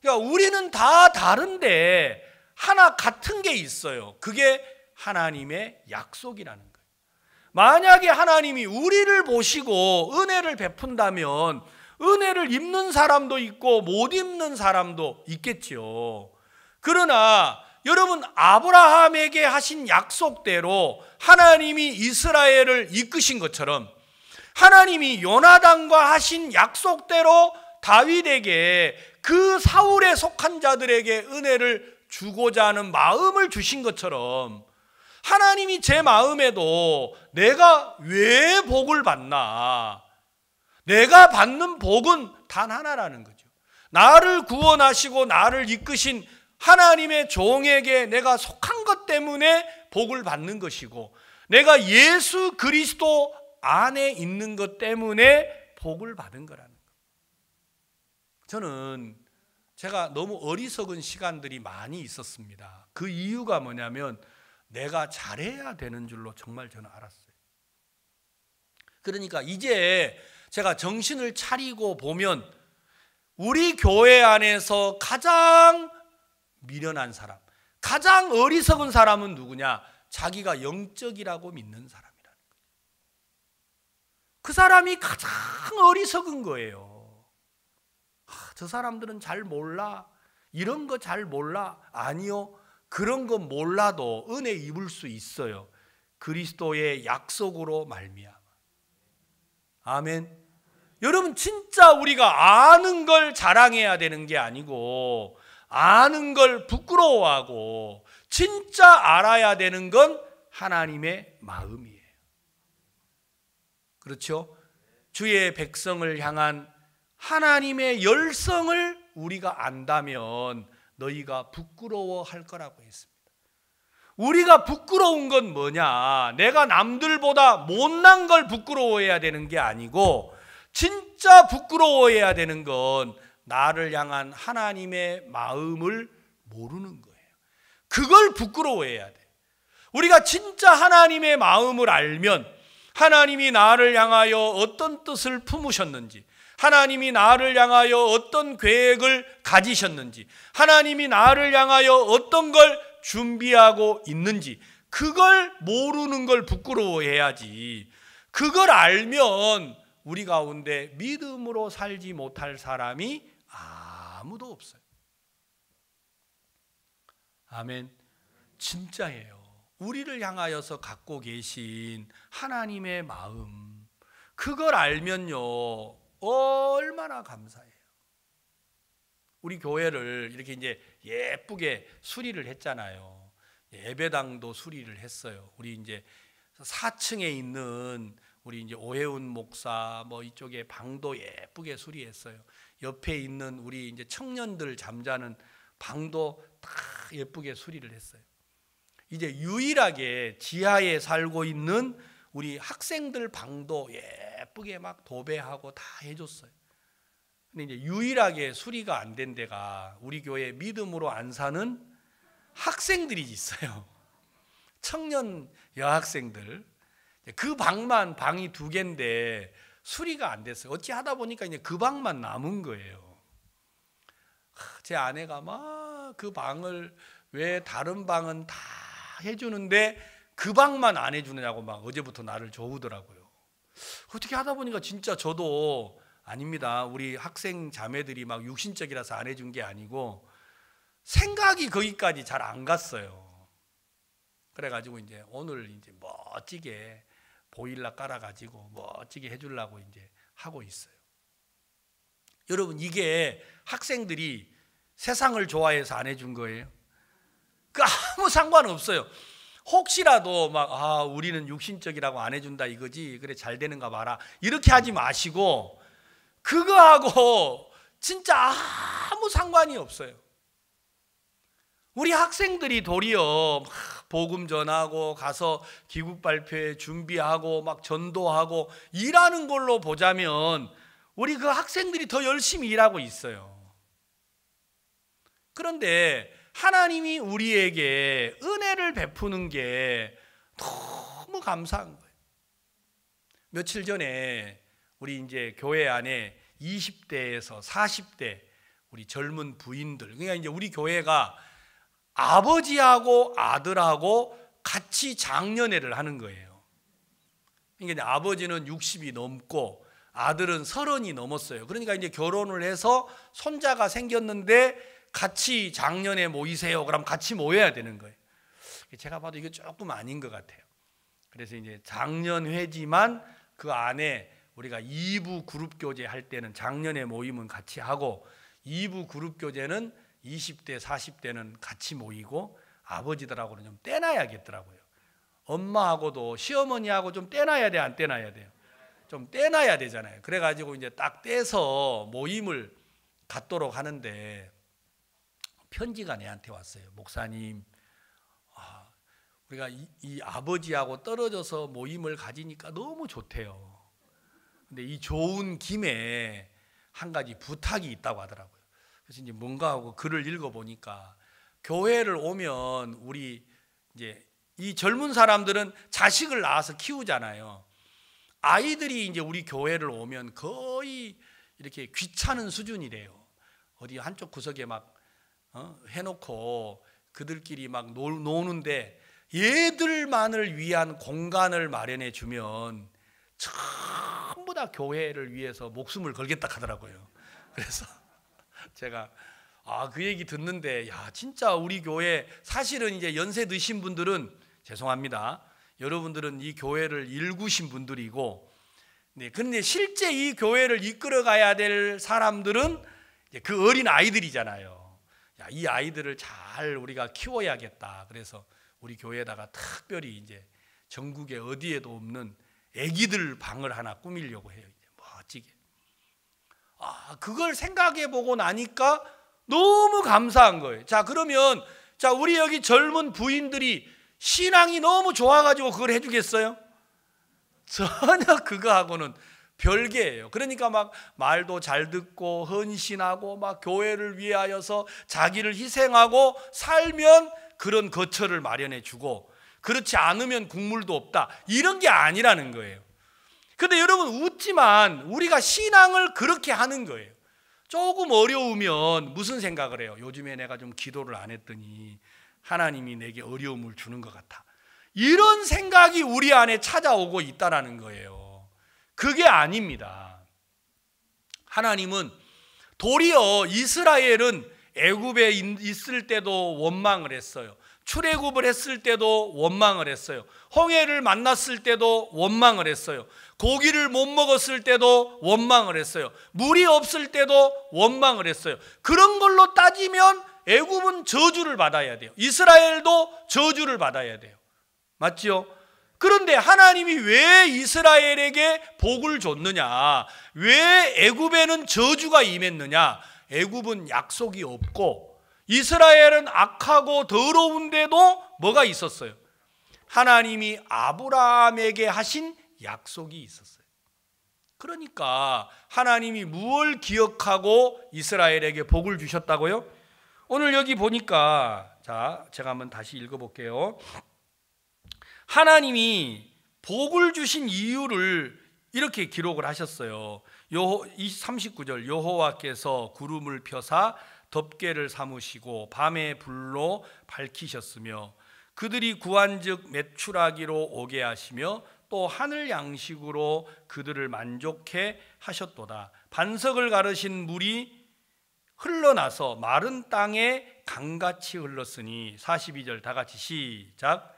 그러니까 우리는 다 다른데 하나 같은 게 있어요. 그게 하나님의 약속이라는 거예요. 만약에 하나님이 우리를 보시고 은혜를 베푼다면 은혜를 입는 사람도 있고 못 입는 사람도 있겠지요. 그러나 여러분 아브라함에게 하신 약속대로 하나님이 이스라엘을 이끄신 것처럼 하나님이 요나단과 하신 약속대로 다윗에게 그 사울에 속한 자들에게 은혜를 주고자 하는 마음을 주신 것처럼 하나님이 제 마음에도 내가 왜 복을 받나? 내가 받는 복은 단 하나라는 거죠. 나를 구원하시고 나를 이끄신 하나님의 종에게 내가 속한 것 때문에 복을 받는 것이고 내가 예수 그리스도 안에 있는 것 때문에 복을 받은 거라는 거. 저는 제가 너무 어리석은 시간들이 많이 있었습니다. 그 이유가 뭐냐면 내가 잘해야 되는 줄로 정말 저는 알았어요. 그러니까 이제 제가 정신을 차리고 보면 우리 교회 안에서 가장 미련한 사람. 가장 어리석은 사람은 누구냐? 자기가 영적이라고 믿는 사람이라는 거예요. 그 사람이 가장 어리석은 거예요. 아, 저 사람들은 잘 몰라. 이런 거 잘 몰라. 아니요. 그런 거 몰라도 은혜 입을 수 있어요. 그리스도의 약속으로 말미암아. 아멘. 여러분 진짜 우리가 아는 걸 자랑해야 되는 게 아니고 아는 걸 부끄러워하고 진짜 알아야 되는 건 하나님의 마음이에요. 그렇죠? 주의 백성을 향한 하나님의 열성을 우리가 안다면 너희가 부끄러워할 거라고 했습니다. 우리가 부끄러운 건 뭐냐? 내가 남들보다 못난 걸 부끄러워해야 되는 게 아니고 진짜 부끄러워해야 되는 건 나를 향한 하나님의 마음을 모르는 거예요. 그걸 부끄러워해야 돼. 우리가 진짜 하나님의 마음을 알면 하나님이 나를 향하여 어떤 뜻을 품으셨는지, 하나님이 나를 향하여 어떤 계획을 가지셨는지, 하나님이 나를 향하여 어떤 걸 준비하고 있는지, 그걸 모르는 걸 부끄러워해야지. 그걸 알면 우리 가운데 믿음으로 살지 못할 사람이 아무도 없어요. 아멘. 진짜예요. 우리를 향하여서 갖고 계신 하나님의 마음, 그걸 알면요, 얼마나 감사해요. 우리 교회를 이렇게 이제 예쁘게 수리를 했잖아요. 예배당도 수리를 했어요. 우리 이제 4층에 있는 우리 이제 오해운 목사 뭐 이쪽에 방도 예쁘게 수리했어요. 옆에 있는 우리 이제 청년들 잠자는 방도 다 예쁘게 수리를 했어요. 이제 유일하게 지하에 살고 있는 우리 학생들 방도 예쁘게 막 도배하고 다 해줬어요. 근데 이제 유일하게 수리가 안 된 데가 우리 교회 믿음으로 안 사는 학생들이 있어요. 청년 여학생들. 그 방만 방이 두 개인데 수리가 안 됐어요. 어찌 하다 보니까 이제 그 방만 남은 거예요. 제 아내가 막 그 방을 왜 다른 방은 다 해주는데 그 방만 안 해주느냐고 막 어제부터 나를 저우더라고요. 어떻게 하다 보니까 진짜 저도 아닙니다. 우리 학생 자매들이 막 육신적이라서 안 해준 게 아니고 생각이 거기까지 잘 안 갔어요. 그래가지고 이제 오늘 이제 멋지게 보일러 깔아가지고 멋지게 해주려고 이제 하고 있어요. 여러분 이게 학생들이 세상을 좋아해서 안 해준 거예요. 그 아무 상관없어요. 혹시라도 막 아, 우리는 육신적이라고 안 해준다 이거지 그래 잘 되는가 봐라 이렇게 하지 마시고 그거하고 진짜 아무 상관이 없어요. 우리 학생들이 도리어 복음 전하고 가서 기국 발표회 준비하고 막 전도하고 일하는 걸로 보자면 우리 그 학생들이 더 열심히 일하고 있어요. 그런데 하나님이 우리에게 은혜를 베푸는 게 너무 감사한 거예요. 며칠 전에 우리 이제 교회 안에 20대에서 40대 우리 젊은 부인들 그러니까 이제 우리 교회가 아버지하고 아들하고 같이 장년회를 하는 거예요. 그러니까 아버지는 60이 넘고 아들은 30이 넘었어요. 그러니까 이제 결혼을 해서 손자가 생겼는데 같이 작년에 모이세요. 그럼 같이 모여야 되는 거예요. 제가 봐도 이게 조금 아닌 것 같아요. 그래서 이제 작년 회지만 그 안에 우리가 2부 그룹 교제 할 때는 작년에 모임은 같이 하고 2부 그룹 교제는 20대, 40대는 같이 모이고 아버지들하고는 좀 떼놔야겠더라고요. 엄마하고도 시어머니하고 좀 떼놔야 돼, 안 떼놔야 돼요? 좀 떼놔야 되잖아요. 그래가지고 이제 딱 떼서 모임을 갖도록 하는데 편지가 내한테 왔어요. 목사님, 아, 우리가 이, 이 아버지하고 떨어져서 모임을 가지니까 너무 좋대요. 근데 이 좋은 김에 한 가지 부탁이 있다고 하더라고요. 그래서 이제 뭔가 하고 글을 읽어보니까 교회를 오면 우리 이제 이 젊은 사람들은 자식을 낳아서 키우잖아요. 아이들이 이제 우리 교회를 오면 거의 이렇게 귀찮은 수준이래요. 어디 한쪽 구석에 막 어? 해놓고 그들끼리 막 놀, 노는데 얘들만을 위한 공간을 마련해 주면 전부 다 교회를 위해서 목숨을 걸겠다 하더라고요. 그래서 제가 아, 그 얘기 듣는데 야, 진짜 우리 교회 사실은 이제 연세 드신 분들은 죄송합니다. 여러분들은 이 교회를 일구신 분들이고 네, 그런데 실제 이 교회를 이끌어 가야 될 사람들은 그 어린 아이들이잖아요. 야, 이 아이들을 잘 우리가 키워야겠다. 그래서 우리 교회에다가 특별히 이제 전국에 어디에도 없는 아기들 방을 하나 꾸미려고 해요. 멋지게. 아, 그걸 생각해 보고 나니까 너무 감사한 거예요. 자, 그러면 자, 우리 여기 젊은 부인들이 신앙이 너무 좋아 가지고 그걸 해 주겠어요? 전혀 그거하고는 별개예요. 그러니까 막 말도 잘 듣고 헌신하고 막 교회를 위하여서 자기를 희생하고 살면 그런 거처를 마련해 주고 그렇지 않으면 국물도 없다. 이런 게 아니라는 거예요. 근데 여러분 웃지만 우리가 신앙을 그렇게 하는 거예요. 조금 어려우면 무슨 생각을 해요? 요즘에 내가 좀 기도를 안 했더니 하나님이 내게 어려움을 주는 것 같아. 이런 생각이 우리 안에 찾아오고 있다라는 거예요. 그게 아닙니다. 하나님은 도리어 이스라엘은 애굽에 있을 때도 원망을 했어요. 출애굽을 했을 때도 원망을 했어요. 홍해를 만났을 때도 원망을 했어요. 고기를 못 먹었을 때도 원망을 했어요. 물이 없을 때도 원망을 했어요. 그런 걸로 따지면 애굽은 저주를 받아야 돼요. 이스라엘도 저주를 받아야 돼요. 맞죠 그런데 하나님이 왜 이스라엘에게 복을 줬느냐? 왜 애굽에는 저주가 임했느냐? 애굽은 약속이 없고 이스라엘은 악하고 더러운데도 뭐가 있었어요? 하나님이 아브라함에게 하신 약속이 있었어요. 그러니까 하나님이 무엇을 기억하고 이스라엘에게 복을 주셨다고요? 오늘 여기 보니까 자, 제가 한번 다시 읽어 볼게요. 하나님이 복을 주신 이유를 이렇게 기록을 하셨어요. 요호 39절 여호와께서 구름을 펴사 덮개를 삼으시고 밤의 불로 밝히셨으며 그들이 구한즉 매출하기로 오게 하시며 또 하늘 양식으로 그들을 만족해 하셨도다. 반석을 가르신 물이 흘러나서 마른 땅에 강같이 흘렀으니 42절 다 같이 시작.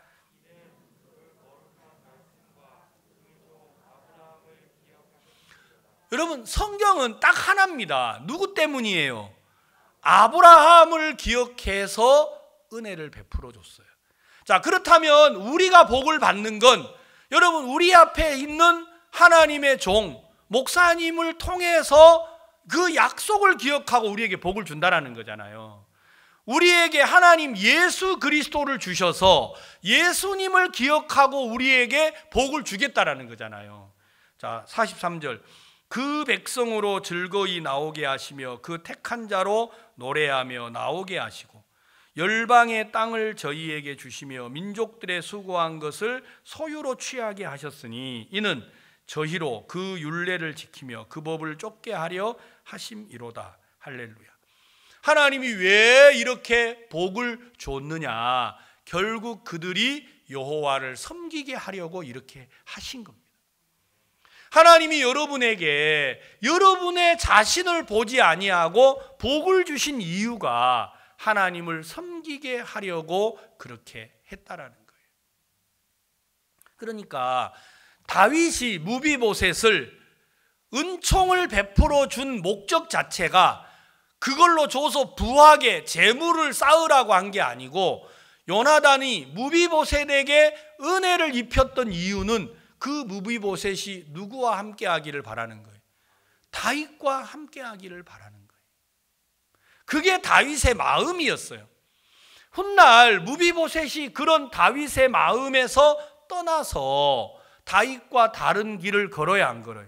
여러분 성경은 딱 하나입니다. 누구 때문이에요? 아브라함을 기억해서 은혜를 베풀어 줬어요. 자, 그렇다면 우리가 복을 받는 건 여러분, 우리 앞에 있는 하나님의 종, 목사님을 통해서 그 약속을 기억하고 우리에게 복을 준다라는 거잖아요. 우리에게 하나님 예수 그리스도를 주셔서 예수님을 기억하고 우리에게 복을 주겠다라는 거잖아요. 자, 43절. 그 백성으로 즐거이 나오게 하시며 그 택한 자로 노래하며 나오게 하시고 열방의 땅을 저희에게 주시며 민족들의 수고한 것을 소유로 취하게 하셨으니 이는 저희로 그 윤례를 지키며 그 법을 쫓게 하려 하심이로다 할렐루야 하나님이 왜 이렇게 복을 줬느냐 결국 그들이 여호와를 섬기게 하려고 이렇게 하신 겁니다 하나님이 여러분에게 여러분의 자신을 보지 아니하고 복을 주신 이유가 하나님을 섬기게 하려고 그렇게 했다라는 거예요. 그러니까 다윗이 무비보셋을 은총을 베풀어 준 목적 자체가 그걸로 줘서 부하게 재물을 쌓으라고 한 게 아니고 요나단이 무비보셋에게 은혜를 입혔던 이유는 그 무비보셋이 누구와 함께 하기를 바라는 거예요. 다윗과 함께 하기를 바라는 그게 다윗의 마음이었어요. 훗날 무비보셋이 그런 다윗의 마음에서 떠나서 다윗과 다른 길을 걸어야 안 걸어요.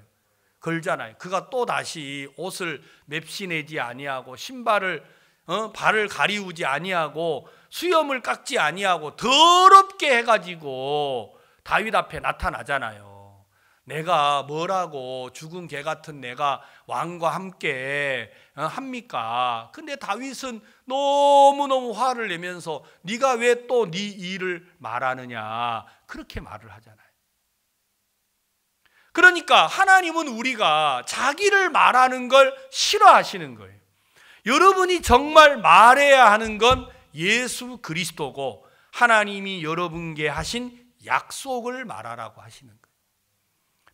걸잖아요. 그가 또 다시 옷을 맵시내지 아니하고 신발을 어? 발을 가리우지 아니하고 수염을 깎지 아니하고 더럽게 해가지고 다윗 앞에 나타나잖아요. 내가 뭐라고 죽은 개 같은 내가 왕과 함께 어, 합니까? 근데 다윗은 너무너무 화를 내면서 네가 왜 또 네 일을 말하느냐 그렇게 말을 하잖아요. 그러니까 하나님은 우리가 자기를 말하는 걸 싫어하시는 거예요. 여러분이 정말 말해야 하는 건 예수 그리스도고 하나님이 여러분께 하신 약속을 말하라고 하시는 거예요.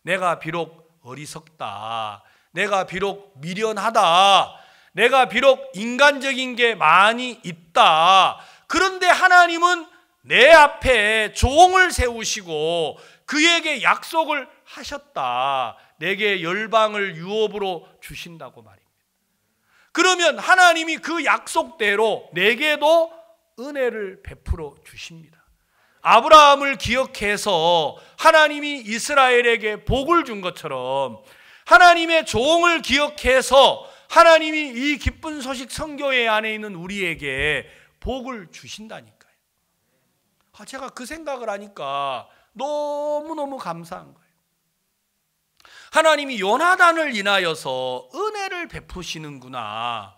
내가 비록 어리석다. 내가 비록 미련하다. 내가 비록 인간적인 게 많이 있다. 그런데 하나님은 내 앞에 종을 세우시고 그에게 약속을 하셨다. 내게 열방을 유업으로 주신다고 말입니다. 그러면 하나님이 그 약속대로 내게도 은혜를 베풀어 주십니다. 아브라함을 기억해서 하나님이 이스라엘에게 복을 준 것처럼 하나님의 종을 기억해서 하나님이 이 기쁜 소식 성교회 안에 있는 우리에게 복을 주신다니까요. 아, 제가 그 생각을 하니까 너무너무 감사한 거예요. 하나님이 요나단을 인하여서 은혜를 베푸시는구나.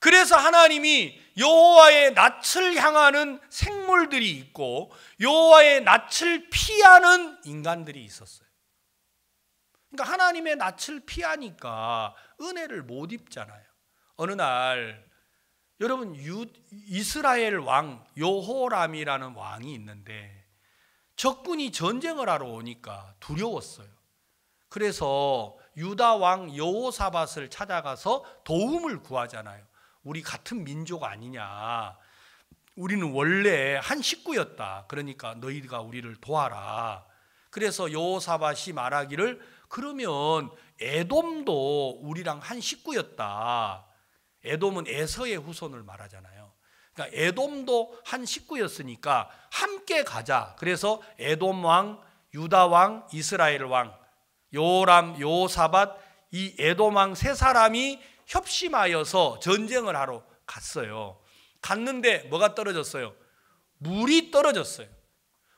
그래서 하나님이 여호와의 낯을 향하는 생물들이 있고 여호와의 낯을 피하는 인간들이 있었어요. 그러니까 하나님의 낯을 피하니까 은혜를 못 입잖아요. 어느 날 여러분 유, 이스라엘 왕 여호람이라는 왕이 있는데 적군이 전쟁을 하러 오니까 두려웠어요. 그래서 유다 왕 여호사밧을 찾아가서 도움을 구하잖아요. 우리 같은 민족 아니냐. 우리는 원래 한 식구였다. 그러니까 너희가 우리를 도와라. 그래서 여사밧이 말하기를 그러면 에돔도 우리랑 한 식구였다. 에돔은 에서의 후손을 말하잖아요. 그러니까 에돔도 한 식구였으니까 함께 가자. 그래서 에돔 왕, 유다 왕, 이스라엘 왕, 요람, 요사밧 이 에돔 왕 세 사람이 협심하여서 전쟁을 하러 갔어요. 갔는데 뭐가 떨어졌어요? 물이 떨어졌어요.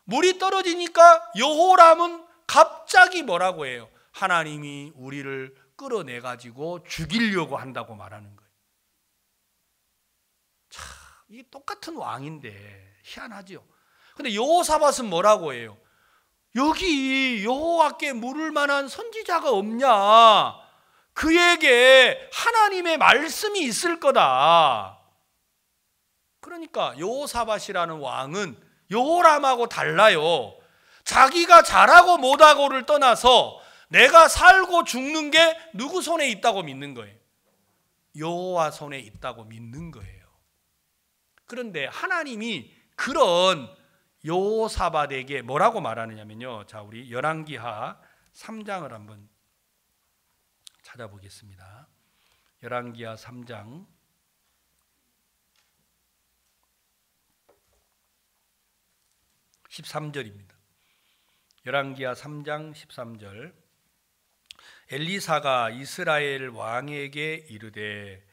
물이 떨어지니까 여호람은 갑자기 뭐라고 해요? 하나님이 우리를 끌어내 가지고 죽이려고 한다고 말하는 거예요. 참, 이게 똑같은 왕인데 희한하죠. 근데 여호사밧은 뭐라고 해요? 여기 여호와께 물을 만한 선지자가 없냐? 그에게 하나님의 말씀이 있을 거다. 그러니까 여사밧이라는 왕은 여람하고 달라요. 자기가 잘하고 못하고를 떠나서 내가 살고 죽는 게 누구 손에 있다고 믿는 거예요. 여호와 손에 있다고 믿는 거예요. 그런데 하나님이 그런 여사밧에게 뭐라고 말하느냐면요. 자, 우리 열왕기하 3장을 한번 찾아보겠습니다. 열왕기하 3장 13절입니다. 열왕기하 3장 13절 엘리사가 이스라엘 왕에게 이르되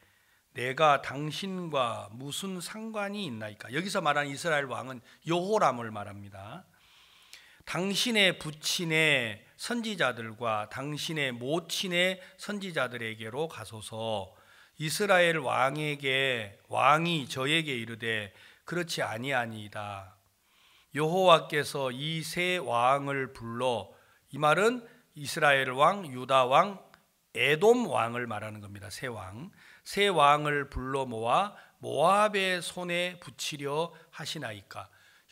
내가 당신과 무슨 상관이 있나이까 여기서 말하는 이스라엘 왕은 여호람을 말합니다. 당신의 부친의 선지자들과 당신의 모친의 선지자들에게로 가소서 이스라엘 왕에게 왕이 저에게 이르되 그렇지 아니하니이다 여호와께서 이 세 왕을 불러 이 말은 이스라엘 왕, 유다 왕, 에돔 왕을 말하는 겁니다. 세 왕. 세 왕을 불러 모아 모압의 손에 붙이려 하시나이까.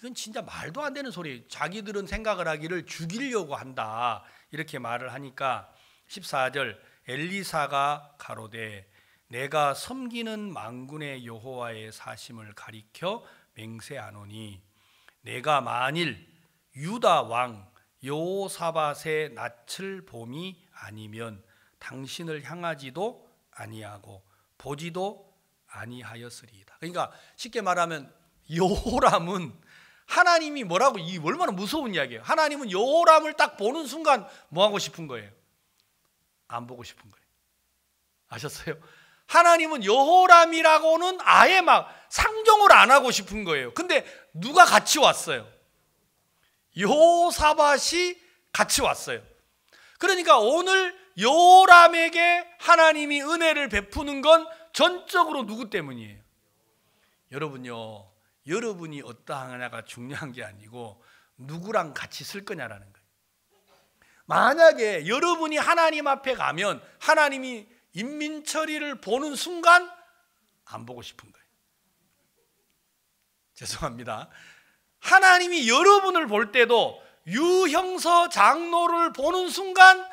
이건 진짜 말도 안 되는 소리. 자기들은 생각을 하기를 죽이려고 한다. 이렇게 말을 하니까 14절 엘리사가 가로되 내가 섬기는 망군의 여호와의 사심을 가리켜 맹세하노니 내가 만일 유다 왕요사밧의 낯을 봄이 아니면 당신을 향하지도 아니하고 보지도 아니하였으리이다. 그러니까 쉽게 말하면 요람은 하나님이 뭐라고 이 얼마나 무서운 이야기예요. 하나님은 여람을딱 보는 순간 뭐 하고 싶은 거예요? 안 보고 싶은 거예요. 아셨어요? 하나님은 여호람이라고는 아예 막 상종을 안 하고 싶은 거예요. 근데 누가 같이 왔어요? 여사밧이 같이 왔어요. 그러니까 오늘 여호람에게 하나님이 은혜를 베푸는 건 전적으로 누구 때문이에요? 여러분요. 여러분이 어떠하냐가 중요한 게 아니고 누구랑 같이 쓸 거냐라는 거예요. 만약에 여러분이 하나님 앞에 가면 하나님이 인민처리를 보는 순간 안 보고 싶은 거예요. 죄송합니다. 하나님이 여러분을 볼 때도 유형서 장로를 보는 순간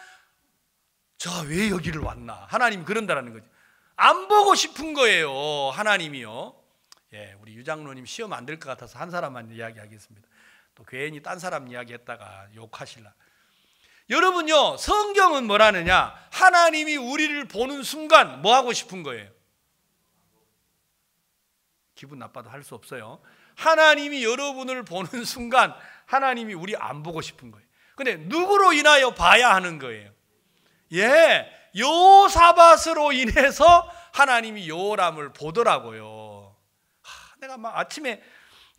저 왜 여기를 왔나 하나님 그런다라는 거죠. 안 보고 싶은 거예요 하나님이요. 예, 우리 유장로님 시험 안 될 것 같아서 한 사람만 이야기하겠습니다. 또 괜히 딴 사람 이야기했다가 욕하실라. 여러분요, 성경은 뭐라느냐? 하나님이 우리를 보는 순간 뭐 하고 싶은 거예요? 기분 나빠도 할 수 없어요. 하나님이 여러분을 보는 순간 하나님이 우리 안 보고 싶은 거예요. 근데 누구로 인하여 봐야 하는 거예요? 예, 요사밭으로 인해서 하나님이 요람을 보더라고요. 내가 막 아침에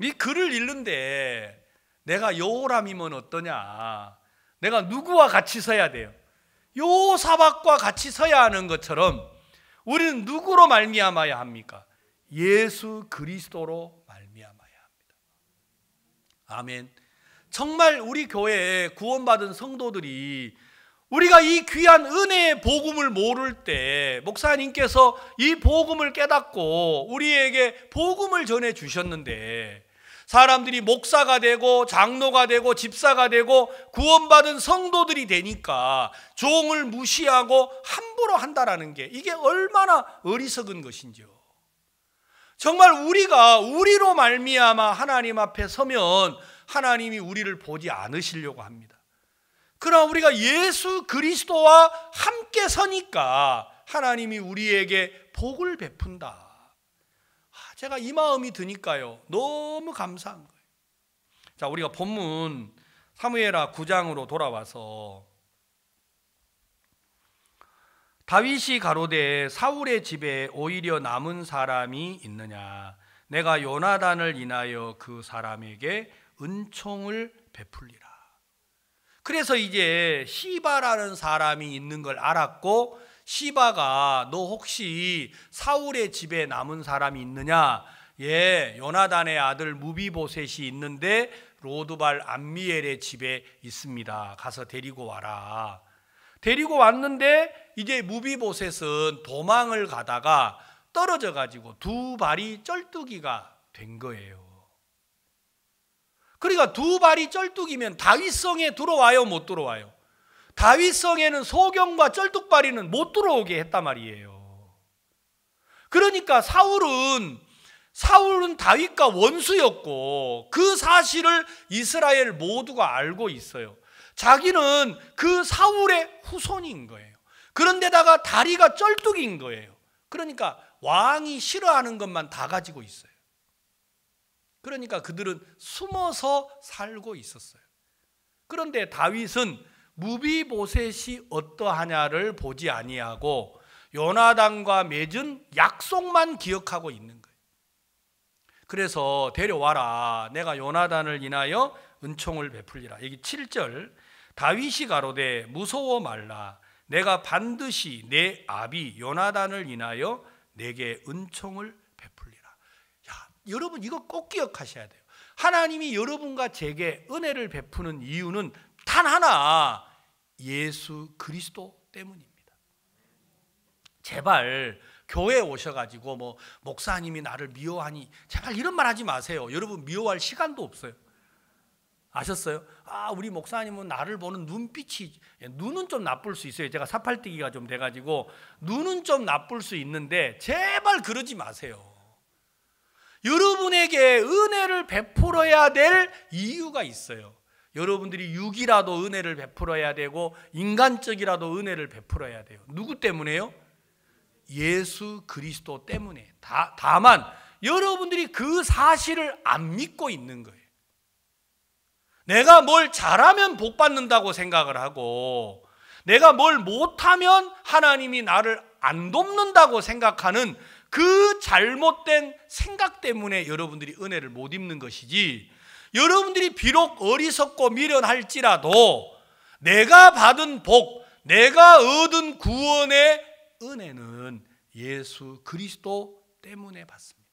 이 글을 읽는데 내가 여호람이면 어떠냐? 내가 누구와 같이 서야 돼요? 요사박과 같이 서야 하는 것처럼 우리는 누구로 말미암아야 합니까? 예수 그리스도로 말미암아야 합니다. 아멘. 정말 우리 교회에 구원받은 성도들이 우리가 이 귀한 은혜의 복음을 모를 때 목사님께서 이 복음을 깨닫고 우리에게 복음을 전해 주셨는데 사람들이 목사가 되고 장로가 되고 집사가 되고 구원받은 성도들이 되니까 종을 무시하고 함부로 한다라는 게 이게 얼마나 어리석은 것인지요. 정말 우리가 우리로 말미암아 하나님 앞에 서면 하나님이 우리를 보지 않으시려고 합니다. 그러나 우리가 예수 그리스도와 함께 서니까 하나님이 우리에게 복을 베푼다. 아, 제가 이 마음이 드니까요. 너무 감사한 거예요. 자, 우리가 본문 사무엘하 9장으로 돌아와서 다윗이 가로되 사울의 집에 오히려 남은 사람이 있느냐 내가 요나단을 인하여 그 사람에게 은총을 베풀리라. 그래서 이제 시바라는 사람이 있는 걸 알았고 시바가 너 혹시 사울의 집에 남은 사람이 있느냐? 예, 요나단의 아들 무비보셋이 있는데 로드발 암미엘의 집에 있습니다. 가서 데리고 와라. 데리고 왔는데 이제 무비보셋은 도망을 가다가 떨어져 가지고 두 발이 쩔뚝이가 된 거예요. 그러니까 두 발이 쩔뚝이면 다윗성에 들어와요 못 들어와요? 다윗성에는 소경과 쩔뚝발이는 못 들어오게 했단 말이에요. 그러니까 사울은 사울은 다윗과 원수였고 그 사실을 이스라엘 모두가 알고 있어요. 자기는 그 사울의 후손인 거예요. 그런데다가 다리가 쩔뚝인 거예요. 그러니까 왕이 싫어하는 것만 다 가지고 있어요. 그러니까 그들은 숨어서 살고 있었어요. 그런데 다윗은 무비보셋이 어떠하냐를 보지 아니하고 요나단과 맺은 약속만 기억하고 있는 거예요. 그래서 데려와라 내가 요나단을 인하여 은총을 베풀리라. 여기 7절 다윗이 가로되 무서워 말라 내가 반드시 내 아비 요나단을 인하여 내게 은총을 여러분 이거 꼭 기억하셔야 돼요. 하나님이 여러분과 제게 은혜를 베푸는 이유는 단 하나 예수 그리스도 때문입니다. 제발 교회 오셔가지고 뭐 목사님이 나를 미워하니 제발 이런 말 하지 마세요. 여러분 미워할 시간도 없어요. 아셨어요? 아 우리 목사님은 나를 보는 눈빛이 눈은 좀 나쁠 수 있어요. 제가 사팔뜨기가 좀 돼가지고 눈은 좀 나쁠 수 있는데 제발 그러지 마세요. 여러분에게 은혜를 베풀어야 될 이유가 있어요. 여러분들이 육이라도 은혜를 베풀어야 되고 인간적이라도 은혜를 베풀어야 돼요. 누구 때문에요? 예수 그리스도 때문에. 다, 다만 여러분들이 그 사실을 안 믿고 있는 거예요. 내가 뭘 잘하면 복 받는다고 생각을 하고 내가 뭘 못하면 하나님이 나를 안 돕는다고 생각하는 그 잘못된 생각 때문에 여러분들이 은혜를 못 입는 것이지 여러분들이 비록 어리석고 미련할지라도 내가 받은 복, 내가 얻은 구원의 은혜는 예수 그리스도 때문에 받습니다.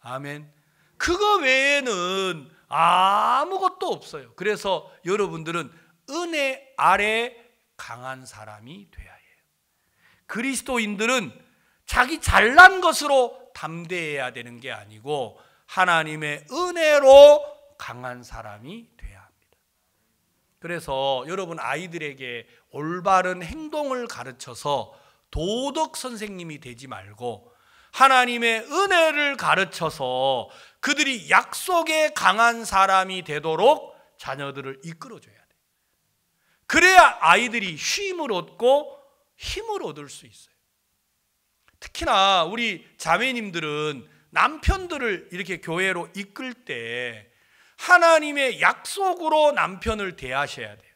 아멘. 그거 외에는 아무것도 없어요. 그래서 여러분들은 은혜 아래 강한 사람이 돼야 해요. 그리스도인들은 자기 잘난 것으로 담대해야 되는 게 아니고 하나님의 은혜로 강한 사람이 돼야 합니다. 그래서 여러분 아이들에게 올바른 행동을 가르쳐서 도덕 선생님이 되지 말고 하나님의 은혜를 가르쳐서 그들이 약속에 강한 사람이 되도록 자녀들을 이끌어줘야 돼. 그래야 아이들이 쉼을 얻고 힘을 얻을 수 있어요. 특히나 우리 자매님들은 남편들을 이렇게 교회로 이끌 때 하나님의 약속으로 남편을 대하셔야 돼요.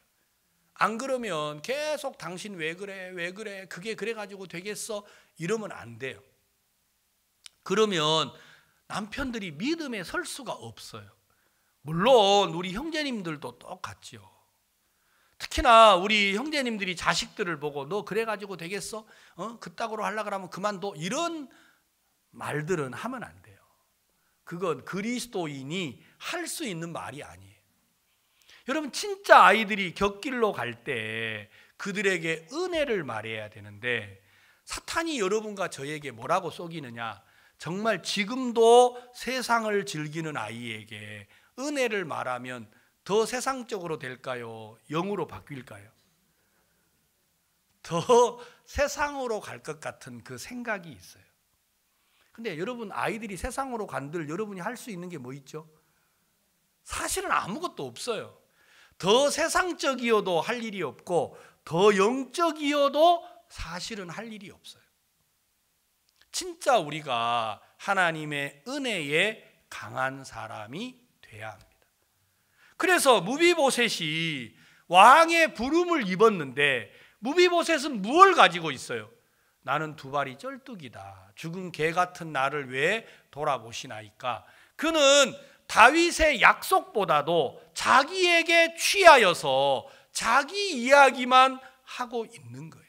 안 그러면 계속 당신 왜 그래? 왜 그래? 그게 그래 가지고 되겠어? 이러면 안 돼요. 그러면 남편들이 믿음에 설 수가 없어요. 물론 우리 형제님들도 똑같지 특히나 우리 형제님들이 자식들을 보고 너 그래가지고 되겠어? 어? 그따구로 하려 그러면 그만둬. 이런 말들은 하면 안 돼요. 그건 그리스도인이 할 수 있는 말이 아니에요. 여러분, 진짜 아이들이 곁길로 갈 때 그들에게 은혜를 말해야 되는데 사탄이 여러분과 저에게 뭐라고 속이느냐. 정말 지금도 세상을 즐기는 아이에게 은혜를 말하면 더 세상적으로 될까요? 영으로 바뀔까요? 더 세상으로 갈 것 같은 그 생각이 있어요. 근데 여러분 아이들이 세상으로 간들 여러분이 할 수 있는 게 뭐 있죠? 사실은 아무것도 없어요. 더 세상적이어도 할 일이 없고 더 영적이어도 사실은 할 일이 없어요. 진짜 우리가 하나님의 은혜에 강한 사람이 돼야 합니다. 그래서 무비보셋이 왕의 부름을 입었는데 무비보셋은 무엇을 가지고 있어요? 나는 두 발이 쩔뚝이다. 죽은 개 같은 나를 왜 돌아보시나이까? 그는 다윗의 약속보다도 자기에게 취하여서 자기 이야기만 하고 있는 거예요.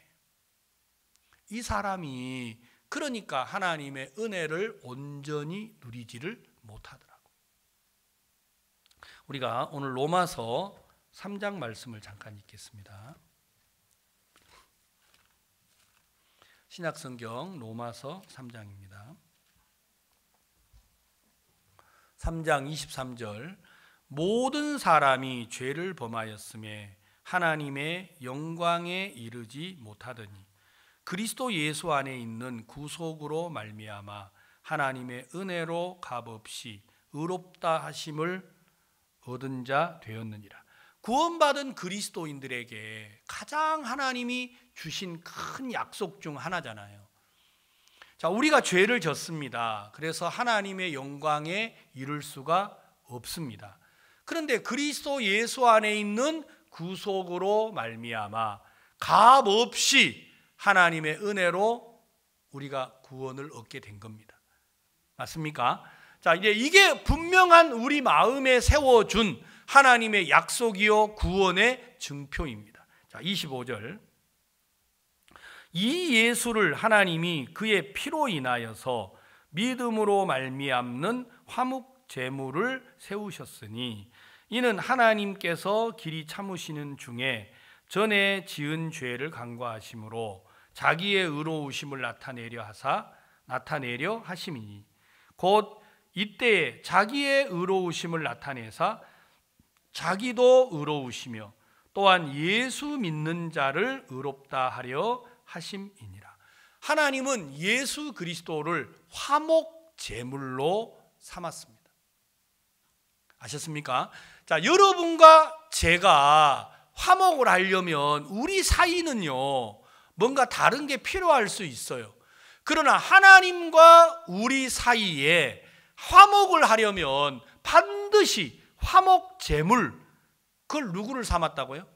이 사람이 그러니까 하나님의 은혜를 온전히 누리지를 못하더라. 우리가 오늘 로마서 3장 말씀을 잠깐 읽겠습니다. 신약 성경 로마서 3장입니다. 3장 23절 모든 사람이 죄를 범하였음에 하나님의 영광에 이르지 못하더니 그리스도 예수 안에 있는 구속으로 말미암아 하나님의 은혜로 값없이 의롭다 하심을 얻은 자 되었느니라. 구원받은 그리스도인들에게 가장 하나님이 주신 큰 약속 중 하나잖아요. 자, 우리가 죄를 졌습니다. 그래서 하나님의 영광에 이를 수가 없습니다. 그런데 그리스도 예수 안에 있는 구속으로 말미암아 값 없이 하나님의 은혜로 우리가 구원을 얻게 된 겁니다. 맞습니까? 자, 이제 이게 분명한 우리 마음에 세워준 하나님의 약속이요 구원의 증표입니다. 자, 25절. 이 예수를 하나님이 그의 피로 인하여서 믿음으로 말미암는 화목 제물을 세우셨으니 이는 하나님께서 길이 참으시는 중에 전에 지은 죄를 간과하심으로 자기의 의로우심을 나타내려 하사 나타내려 하심이니 곧 이때 자기의 의로우심을 나타내사 자기도 의로우시며 또한 예수 믿는 자를 의롭다 하려 하심이니라. 하나님은 예수 그리스도를 화목 제물로 삼았습니다. 아셨습니까? 자, 여러분과 제가 화목을 하려면 우리 사이는요. 뭔가 다른 게 필요할 수 있어요. 그러나 하나님과 우리 사이에 화목을 하려면 반드시 화목 제물 그걸 누구를 삼았다고요?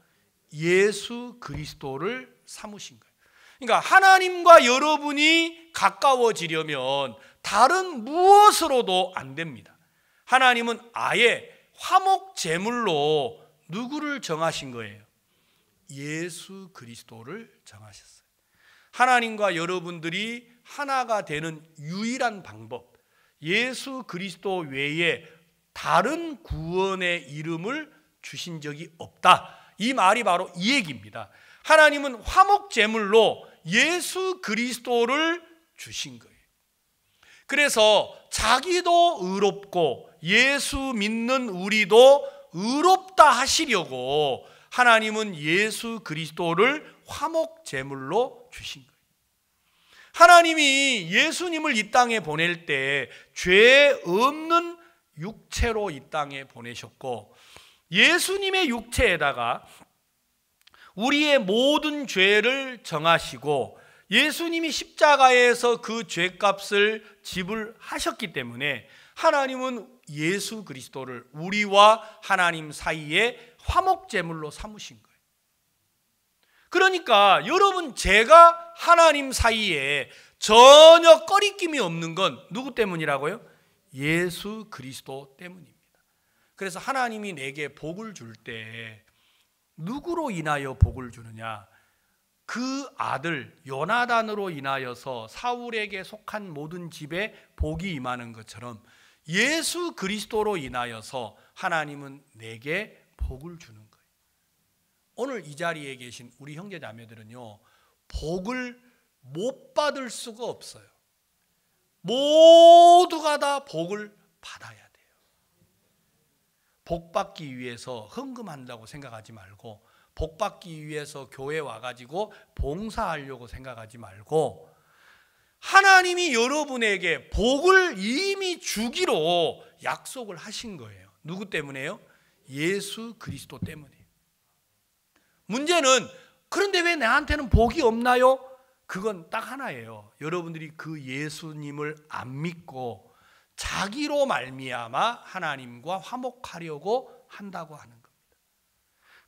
예수 그리스도를 삼으신 거예요. 그러니까 하나님과 여러분이 가까워지려면 다른 무엇으로도 안 됩니다. 하나님은 아예 화목 제물로 누구를 정하신 거예요? 예수 그리스도를 정하셨어요. 하나님과 여러분들이 하나가 되는 유일한 방법. 예수 그리스도 외에 다른 구원의 이름을 주신 적이 없다. 이 말이 바로 이 얘기입니다. 하나님은 화목제물로 예수 그리스도를 주신 거예요. 그래서 자기도 의롭고 예수 믿는 우리도 의롭다 하시려고 하나님은 예수 그리스도를 화목제물로 주신 거예요. 하나님이 예수님을 이 땅에 보낼 때 죄 없는 육체로 이 땅에 보내셨고 예수님의 육체에다가 우리의 모든 죄를 정하시고 예수님이 십자가에서 그 죄값을 지불하셨기 때문에 하나님은 예수 그리스도를 우리와 하나님 사이에 화목제물로 삼으신 거예요. 그러니까 여러분 제가 하나님 사이에 전혀 꺼리낌이 없는 건 누구 때문이라고요? 예수 그리스도 때문입니다. 그래서 하나님이 내게 복을 줄 때 누구로 인하여 복을 주느냐? 그 아들 요나단으로 인하여서 사울에게 속한 모든 집에 복이 임하는 것처럼 예수 그리스도로 인하여서 하나님은 내게 복을 주는 오늘 이 자리에 계신 우리 형제 자매들은요. 복을 못 받을 수가 없어요. 모두가 다 복을 받아야 돼요. 복 받기 위해서 헌금한다고 생각하지 말고 복 받기 위해서 교회 와 가지고 봉사하려고 생각하지 말고 하나님이 여러분에게 복을 이미 주기로 약속을 하신 거예요. 누구 때문에요? 예수 그리스도 때문에. 문제는 그런데 왜 나한테는 복이 없나요? 그건 딱 하나예요. 여러분들이 그 예수님을 안 믿고 자기로 말미암아 하나님과 화목하려고 한다고 하는 겁니다.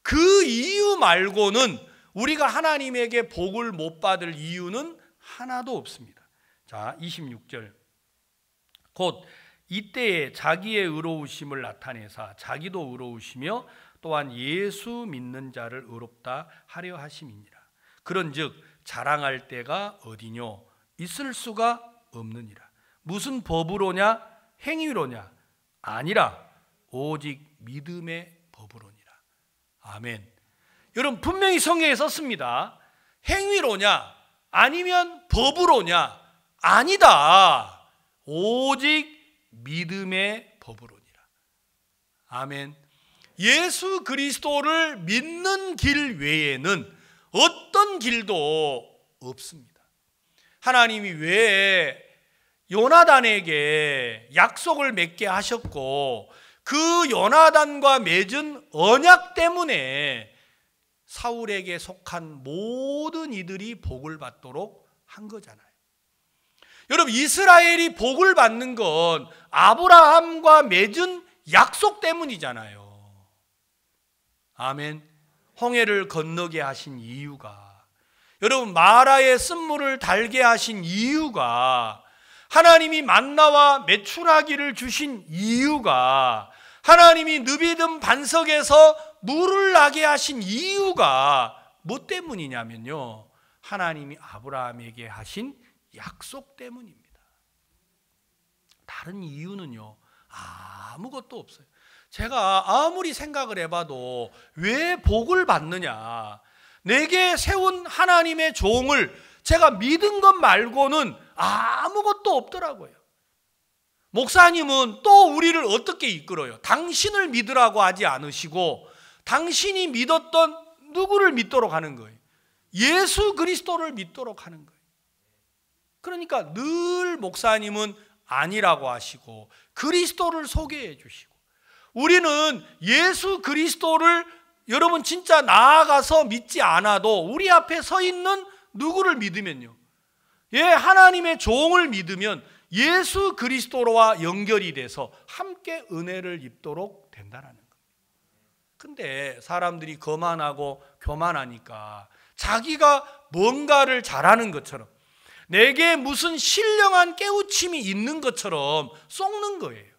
그 이유 말고는 우리가 하나님에게 복을 못 받을 이유는 하나도 없습니다. 자, 26절. 곧 이때에 자기의 의로우심을 나타내사 자기도 의로우시며 또한 예수 믿는 자를 의롭다 하려 하심이니라. 그런즉 자랑할 때가 어디뇨 있을 수가 없느니라. 무슨 법으로냐 행위로냐 아니라 오직 믿음의 법으로니라. 아멘. 여러분 분명히 성경에 썼습니다. 행위로냐 아니면 법으로냐 아니다. 오직 믿음의 법으로니라. 아멘. 예수 그리스도를 믿는 길 외에는 어떤 길도 없습니다. 하나님이 왜 요나단에게 약속을 맺게 하셨고 그 요나단과 맺은 언약 때문에 사울에게 속한 모든 이들이 복을 받도록 한 거잖아요. 여러분 이스라엘이 복을 받는 건 아브라함과 맺은 약속 때문이잖아요. 아멘. 홍해를 건너게 하신 이유가 여러분 마라에 쓴물을 달게 하신 이유가 하나님이 만나와 메추라기를 주신 이유가 하나님이 느비듬 반석에서 물을 나게 하신 이유가 뭐 때문이냐면요. 하나님이 아브라함에게 하신 약속 때문입니다. 다른 이유는요. 아무것도 없어요. 제가 아무리 생각을 해봐도 왜 복을 받느냐. 내게 세운 하나님의 종을 제가 믿은 것 말고는 아무것도 없더라고요. 목사님은 또 우리를 어떻게 이끌어요? 당신을 믿으라고 하지 않으시고 당신이 믿었던 누구를 믿도록 하는 거예요? 예수 그리스도를 믿도록 하는 거예요. 그러니까 늘 목사님은 아니라고 하시고 그리스도를 소개해 주시고 우리는 예수 그리스도를 여러분 진짜 나아가서 믿지 않아도 우리 앞에 서 있는 누구를 믿으면요. 예, 하나님의 종을 믿으면 예수 그리스도로와 연결이 돼서 함께 은혜를 입도록 된다라는 겁니다. 근데 사람들이 거만하고 교만하니까 자기가 뭔가를 잘하는 것처럼 내게 무슨 신령한 깨우침이 있는 것처럼 속는 거예요.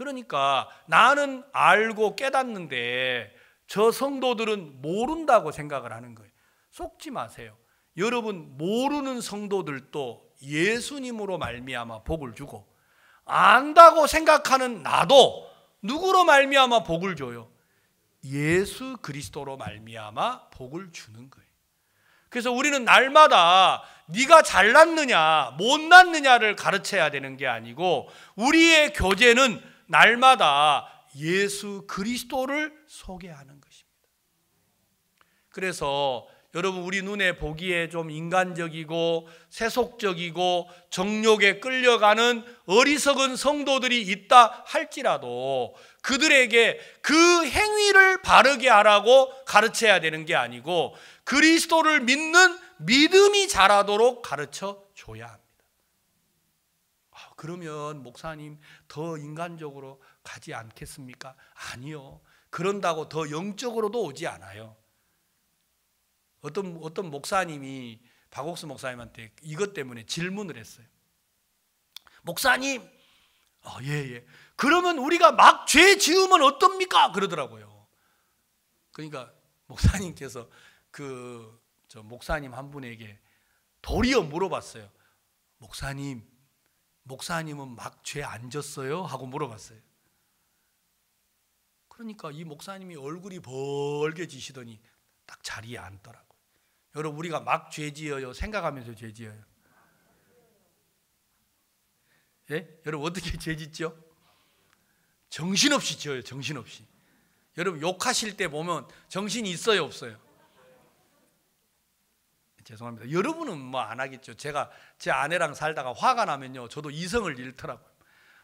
그러니까 나는 알고 깨닫는데 저 성도들은 모른다고 생각을 하는 거예요. 속지 마세요. 여러분 모르는 성도들도 예수님으로 말미암아 복을 주고 안다고 생각하는 나도 누구로 말미암아 복을 줘요. 예수 그리스도로 말미암아 복을 주는 거예요. 그래서 우리는 날마다 네가 잘났느냐 못났느냐를 가르쳐야 되는 게 아니고 우리의 교제는 날마다 예수 그리스도를 소개하는 것입니다. 그래서 여러분 우리 눈에 보기에 좀 인간적이고 세속적이고 정욕에 끌려가는 어리석은 성도들이 있다 할지라도 그들에게 그 행위를 바르게 하라고 가르쳐야 되는 게 아니고 그리스도를 믿는 믿음이 자라도록 가르쳐 줘야 합니다. 그러면 목사님 더 인간적으로 가지 않겠습니까? 아니요. 그런다고 더 영적으로도 오지 않아요. 어떤 어떤 목사님이 박옥수 목사님한테 이것 때문에 질문을 했어요. 목사님, 어, 예, 예. 그러면 우리가 막 죄 지으면 어떻습니까? 그러더라고요. 그러니까 목사님께서 그, 저 목사님 한 분에게 도리어 물어봤어요. 목사님, 목사님은 막 죄 안 졌어요? 하고 물어봤어요. 그러니까 이 목사님이 얼굴이 벌게지시더니 딱 자리에 앉더라고요. 여러분 우리가 막죄 지어요. 생각하면서 죄 지어요. 예? 여러분 어떻게 죄 짓죠? 정신없이 지어요. 정신없이. 여러분 욕하실 때 보면 정신이 있어요, 없어요? 죄송합니다. 여러분은 뭐 안 하겠죠. 제가 제 아내랑 살다가 화가 나면요. 저도 이성을 잃더라고요.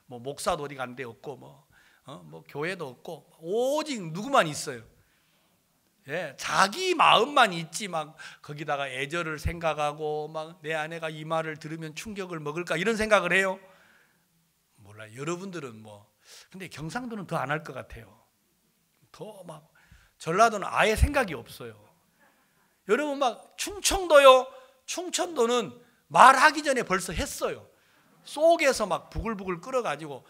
뭐 목사도 어디 간데 없고 뭐, 어? 뭐 교회도 없고 오직 누구만 있어요. 예, 자기 마음만 있지 막 거기다가 애절을 생각하고 막 내 아내가 이 말을 들으면 충격을 먹을까 이런 생각을 해요. 몰라 여러분들은 뭐 근데 경상도는 더 안 할 것 같아요. 더 막 전라도는 아예 생각이 없어요. 여러분 막 충청도요. 충청도는 말하기 전에 벌써 했어요. 속에서 막 부글부글 끓어가지고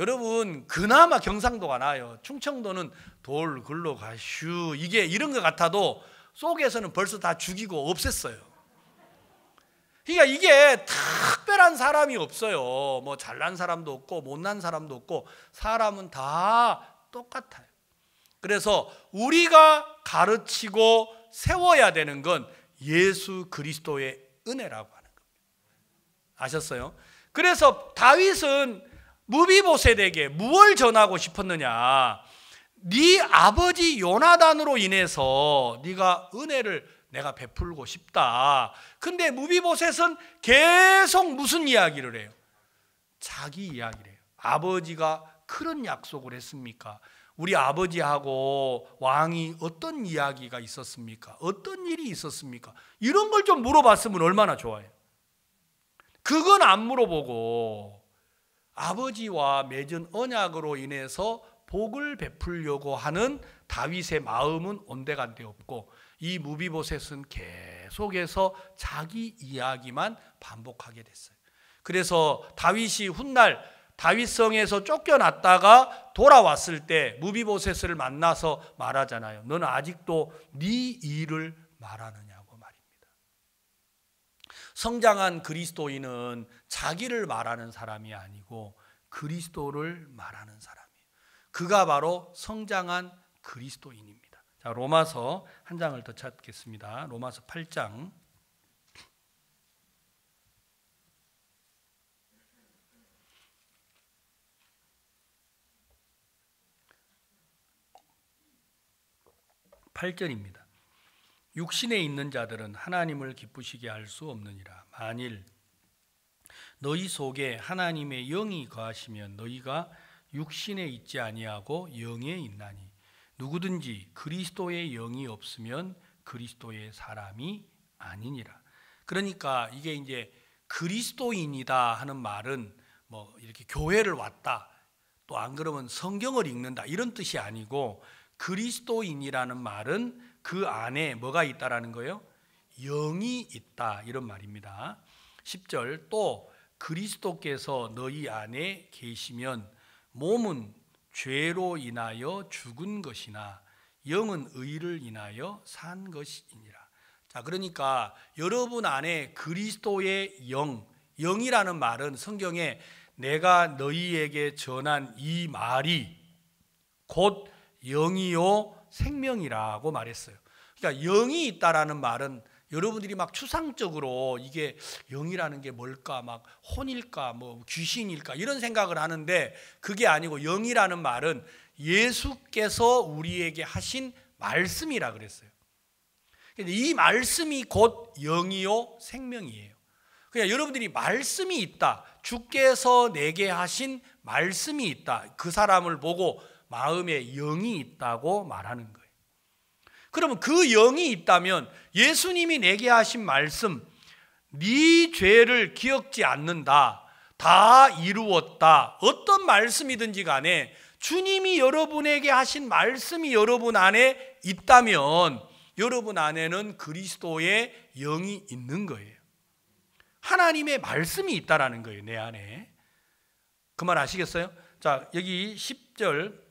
여러분 그나마 경상도가 나요 충청도는 돌 글로 가슈 이게 이런 것 같아도 속에서는 벌써 다 죽이고 없앴어요. 그러니까 이게 특별한 사람이 없어요. 뭐 잘난 사람도 없고 못난 사람도 없고 사람은 다 똑같아요. 그래서 우리가 가르치고 세워야 되는 건 예수 그리스도의 은혜라고 하는 겁니다. 아셨어요? 그래서 다윗은 무비보셋에게 무엇 전하고 싶었느냐? 네 아버지 요나단으로 인해서 네가 은혜를 내가 베풀고 싶다. 근데 무비보셋은 계속 무슨 이야기를 해요? 자기 이야기를 해요. 아버지가 그런 약속을 했습니까? 우리 아버지하고 왕이 어떤 이야기가 있었습니까? 어떤 일이 있었습니까? 이런 걸 좀 물어봤으면 얼마나 좋아요. 그건 안 물어보고 아버지와 맺은 언약으로 인해서 복을 베풀려고 하는 다윗의 마음은 온데간데 없고 이 무비보셋은 계속해서 자기 이야기만 반복하게 됐어요. 그래서 다윗이 훗날 다윗성에서 쫓겨났다가 돌아왔을 때 무비보셋을 만나서 말하잖아요. 너는 아직도 네 일을 말하느냐고 말입니다. 성장한 그리스도인은 자기를 말하는 사람이 아니고 그리스도를 말하는 사람이에요. 그가 바로 성장한 그리스도인입니다. 자, 로마서 한 장을 더 찾겠습니다. 로마서 8장 8절입니다. 육신에 있는 자들은 하나님을 기쁘시게 할 수 없느니라. 만일 너희 속에 하나님의 영이 거하시면 너희가 육신에 있지 아니하고 영에 있나니 누구든지 그리스도의 영이 없으면 그리스도의 사람이 아니니라. 그러니까 이게 이제 그리스도인이다 하는 말은 뭐 이렇게 교회를 왔다 또 안 그러면 성경을 읽는다 이런 뜻이 아니고 그리스도인이라는 말은 그 안에 뭐가 있다라는 거예요? 영이 있다 이런 말입니다. 10절 또 그리스도께서 너희 안에 계시면 몸은 죄로 인하여 죽은 것이나 영은 의를 인하여 산 것이니라. 자, 그러니까 여러분 안에 그리스도의 영, 영이라는 말은 성경에 내가 너희에게 전한 이 말이 곧 영이요 생명이라고 말했어요. 그러니까 영이 있다라는 말은 여러분들이 막 추상적으로 이게 영이라는 게 뭘까 막 혼일까 뭐 귀신일까 이런 생각을 하는데 그게 아니고 영이라는 말은 예수께서 우리에게 하신 말씀이라 그랬어요. 이 말씀이 곧 영이요 생명이에요. 그냥 그러니까 여러분들이 말씀이 있다. 주께서 내게 하신 말씀이 있다. 그 사람을 보고 마음에 영이 있다고 말하는 거예요. 그러면 그 영이 있다면 예수님이 내게 하신 말씀 네 죄를 기억지 않는다. 다 이루었다. 어떤 말씀이든지 간에 주님이 여러분에게 하신 말씀이 여러분 안에 있다면 여러분 안에는 그리스도의 영이 있는 거예요. 하나님의 말씀이 있다라는 거예요, 내 안에. 그 말 아시겠어요? 자, 여기 10절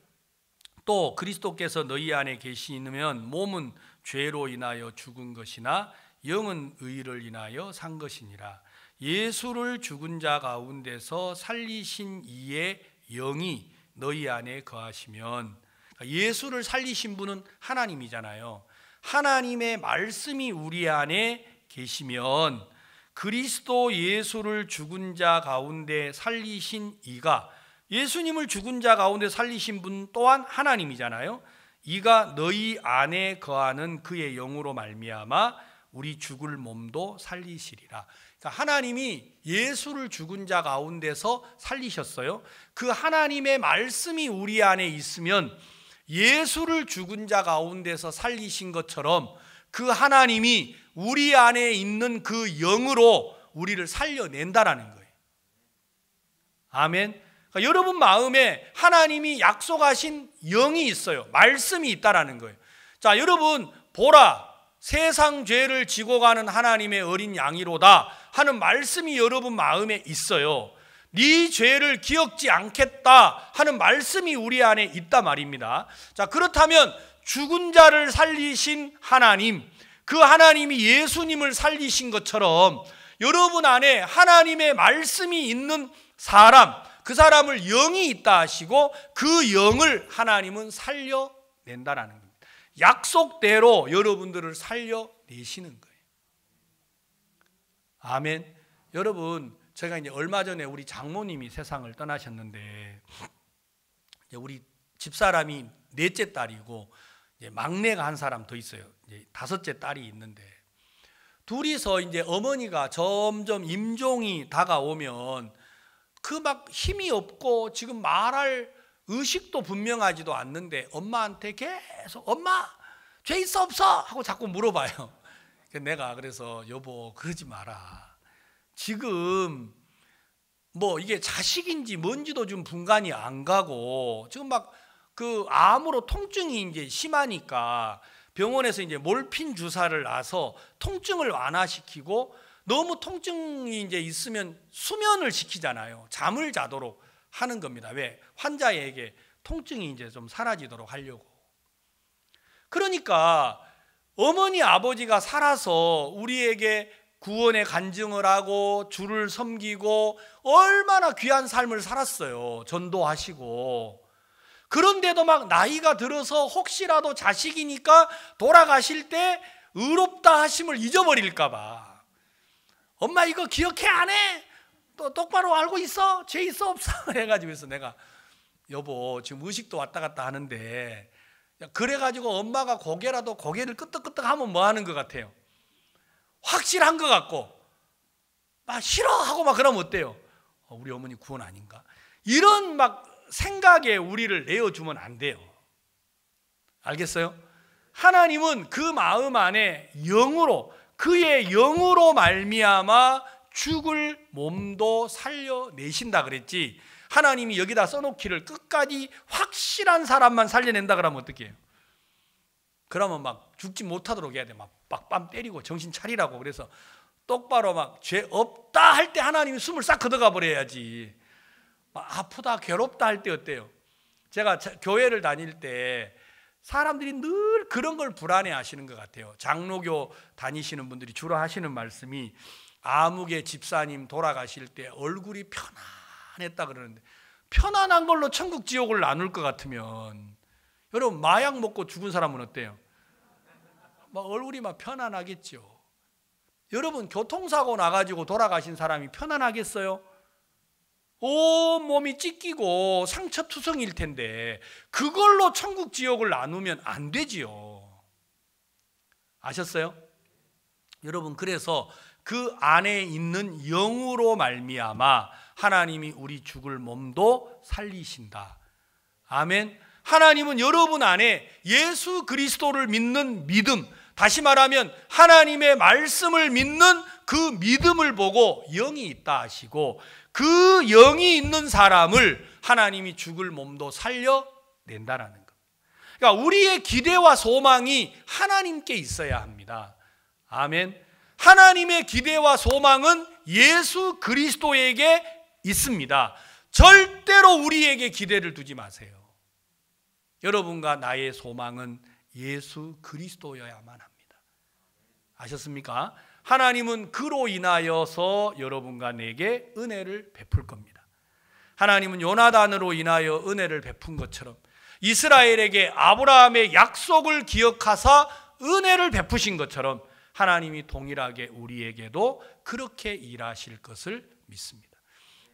또 그리스도께서 너희 안에 계시면 몸은 죄로 인하여 죽은 것이나 영은 의를 인하여 산 것이니라 예수를 죽은 자 가운데서 살리신 이의 영이 너희 안에 거하시면 그러니까 예수를 살리신 분은 하나님이잖아요. 하나님의 말씀이 우리 안에 계시면 그리스도 예수를 죽은 자 가운데 살리신 이가 예수님을 죽은 자 가운데 살리신 분 또한 하나님이잖아요. 이가 너희 안에 거하는 그의 영으로 말미암아 우리 죽을 몸도 살리시리라. 그러니까 하나님이 예수를 죽은 자 가운데서 살리셨어요. 그 하나님의 말씀이 우리 안에 있으면 예수를 죽은 자 가운데서 살리신 것처럼 그 하나님이 우리 안에 있는 그 영으로 우리를 살려낸다라는 거예요. 아멘. 그러니까 여러분 마음에 하나님이 약속하신 영이 있어요. 말씀이 있다라는 거예요. 자, 여러분 보라 세상 죄를 지고 가는 하나님의 어린 양이로다 하는 말씀이 여러분 마음에 있어요. 네 죄를 기억지 않겠다 하는 말씀이 우리 안에 있다 말입니다. 자, 그렇다면 죽은 자를 살리신 하나님, 그 하나님이 예수님을 살리신 것처럼 여러분 안에 하나님의 말씀이 있는 사람, 그 사람을 영이 있다 하시고 그 영을 하나님은 살려낸다라는 겁니다. 약속대로 여러분들을 살려내시는 거예요. 아멘. 여러분, 제가 이제 얼마 전에 우리 장모님이 세상을 떠나셨는데, 우리 집사람이 넷째 딸이고, 막내가 한 사람 더 있어요. 다섯째 딸이 있는데, 둘이서 이제 어머니가 점점 임종이 다가오면 그막 힘이 없고 지금 말할 의식도 분명하지도 않는데 엄마한테 계속 엄마 죄 있어 없어 하고 자꾸 물어봐요. 그러니까 내가 그래서 여보 그러지 마라. 지금 뭐 이게 자식인지 뭔지도 좀 분간이 안 가고 지금 막 그 암으로 통증이 이제 심하니까 병원에서 이제 몰핀 주사를 놔서 통증을 완화시키고 너무 통증이 이제 있으면 수면을 시키잖아요. 잠을 자도록 하는 겁니다. 왜? 환자에게 통증이 이제 좀 사라지도록 하려고. 그러니까 어머니 아버지가 살아서 우리에게 구원의 간증을 하고 주를 섬기고 얼마나 귀한 삶을 살았어요. 전도하시고. 그런데도 막 나이가 들어서 혹시라도 자식이니까 돌아가실 때 의롭다 하심을 잊어버릴까봐. 엄마 이거 기억해 안 해? 또 똑바로 알고 있어? 죄 있어 없어? 해가지고 서 내가 여보 지금 의식도 왔다 갔다 하는데 그래가지고 엄마가 고개라도 고개를 끄떡끄떡 하면 뭐 하는 것 같아요? 확실한 것 같고 막 싫어하고 막 그러면 어때요? 어, 우리 어머니 구원 아닌가? 이런 막 생각에 우리를 내어주면 안 돼요. 알겠어요? 하나님은 그 마음 안에 영으로 그의 영으로 말미암아 죽을 몸도 살려내신다 그랬지 하나님이 여기다 써놓기를 끝까지 확실한 사람만 살려낸다 그러면 어떻 해요? 그러면 막 죽지 못하도록 해야 돼. 막빡 때리고 정신 차리라고 그래서 똑바로 막 죄 없다 할 때 하나님이 숨을 싹 걷어가 버려야지. 아프다 괴롭다 할 때 어때요? 제가 교회를 다닐 때 사람들이 늘 그런 걸 불안해 하시는 것 같아요. 장로교 다니시는 분들이 주로 하시는 말씀이 암흑의 집사님 돌아가실 때 얼굴이 편안했다 그러는데 편안한 걸로 천국 지옥을 나눌 것 같으면 여러분 마약 먹고 죽은 사람은 어때요? 막 얼굴이 막 편안하겠죠. 여러분 교통사고 나가지고 돌아가신 사람이 편안하겠어요? 온 몸이 찢기고 상처투성일 텐데 그걸로 천국 지옥을 나누면 안 되지요. 아셨어요? 여러분 그래서 그 안에 있는 영으로 말미암아 하나님이 우리 죽을 몸도 살리신다. 아멘. 하나님은 여러분 안에 예수 그리스도를 믿는 믿음, 다시 말하면 하나님의 말씀을 믿는 그 믿음을 보고 영이 있다 하시고 그 영이 있는 사람을 하나님이 죽을 몸도 살려낸다라는 것. 그러니까 우리의 기대와 소망이 하나님께 있어야 합니다. 아멘. 하나님의 기대와 소망은 예수 그리스도에게 있습니다. 절대로 우리에게 기대를 두지 마세요. 여러분과 나의 소망은 예수 그리스도여야만 합니다. 아셨습니까? 하나님은 그로 인하여서 여러분과 내게 은혜를 베풀 겁니다. 하나님은 요나단으로 인하여 은혜를 베푼 것처럼 이스라엘에게 아브라함의 약속을 기억하사 은혜를 베푸신 것처럼 하나님이 동일하게 우리에게도 그렇게 일하실 것을 믿습니다.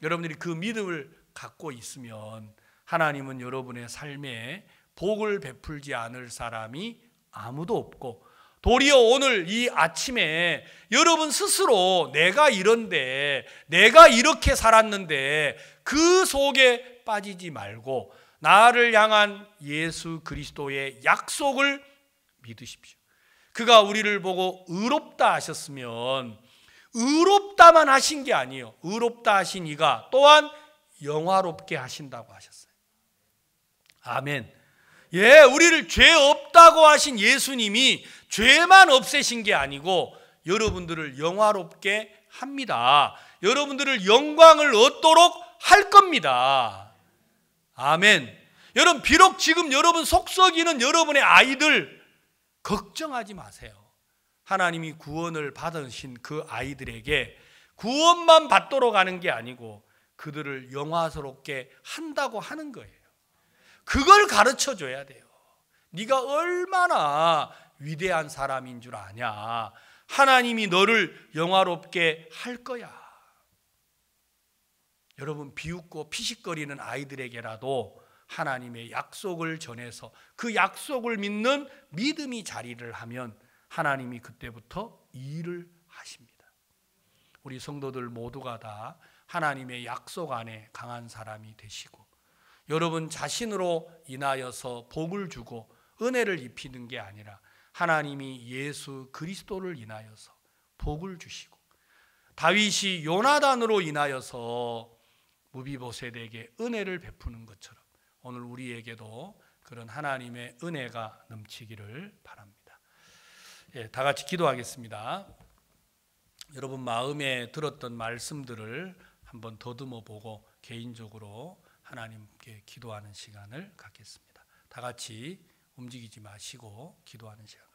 여러분들이 그 믿음을 갖고 있으면 하나님은 여러분의 삶에 복을 베풀지 않을 사람이 아무도 없고 도리어 오늘 이 아침에 여러분 스스로 내가 이런데, 내가 이렇게 살았는데 그 속에 빠지지 말고 나를 향한 예수 그리스도의 약속을 믿으십시오. 그가 우리를 보고 의롭다 하셨으면 의롭다만 하신 게 아니에요. 의롭다 하신 이가 또한 영화롭게 하신다고 하셨어요. 아멘. 예, 우리를 죄 없다고 하신 예수님이 죄만 없애신 게 아니고 여러분들을 영화롭게 합니다. 여러분들을 영광을 얻도록 할 겁니다. 아멘. 여러분, 비록 지금 여러분 속썩이는 여러분의 아이들, 걱정하지 마세요. 하나님이 구원을 받으신 그 아이들에게 구원만 받도록 하는 게 아니고 그들을 영화스럽게 한다고 하는 거예요. 그걸 가르쳐 줘야 돼요. 네가 얼마나 위대한 사람인 줄 아냐. 하나님이 너를 영화롭게 할 거야. 여러분 비웃고 피식거리는 아이들에게라도 하나님의 약속을 전해서 그 약속을 믿는 믿음이 자리를 하면 하나님이 그때부터 일을 하십니다. 우리 성도들 모두가 다 하나님의 약속 안에 강한 사람이 되시고 여러분 자신으로 인하여서 복을 주고 은혜를 입히는 게 아니라 하나님이 예수 그리스도를 인하여서 복을 주시고 다윗이 요나단으로 인하여서 무비보셋에게 은혜를 베푸는 것처럼 오늘 우리에게도 그런 하나님의 은혜가 넘치기를 바랍니다. 예, 다 같이 기도하겠습니다. 여러분 마음에 들었던 말씀들을 한번 더듬어 보고 개인적으로 하나님께 기도하는 시간을 갖겠습니다. 다 같이 움직이지 마시고 기도하는 시간.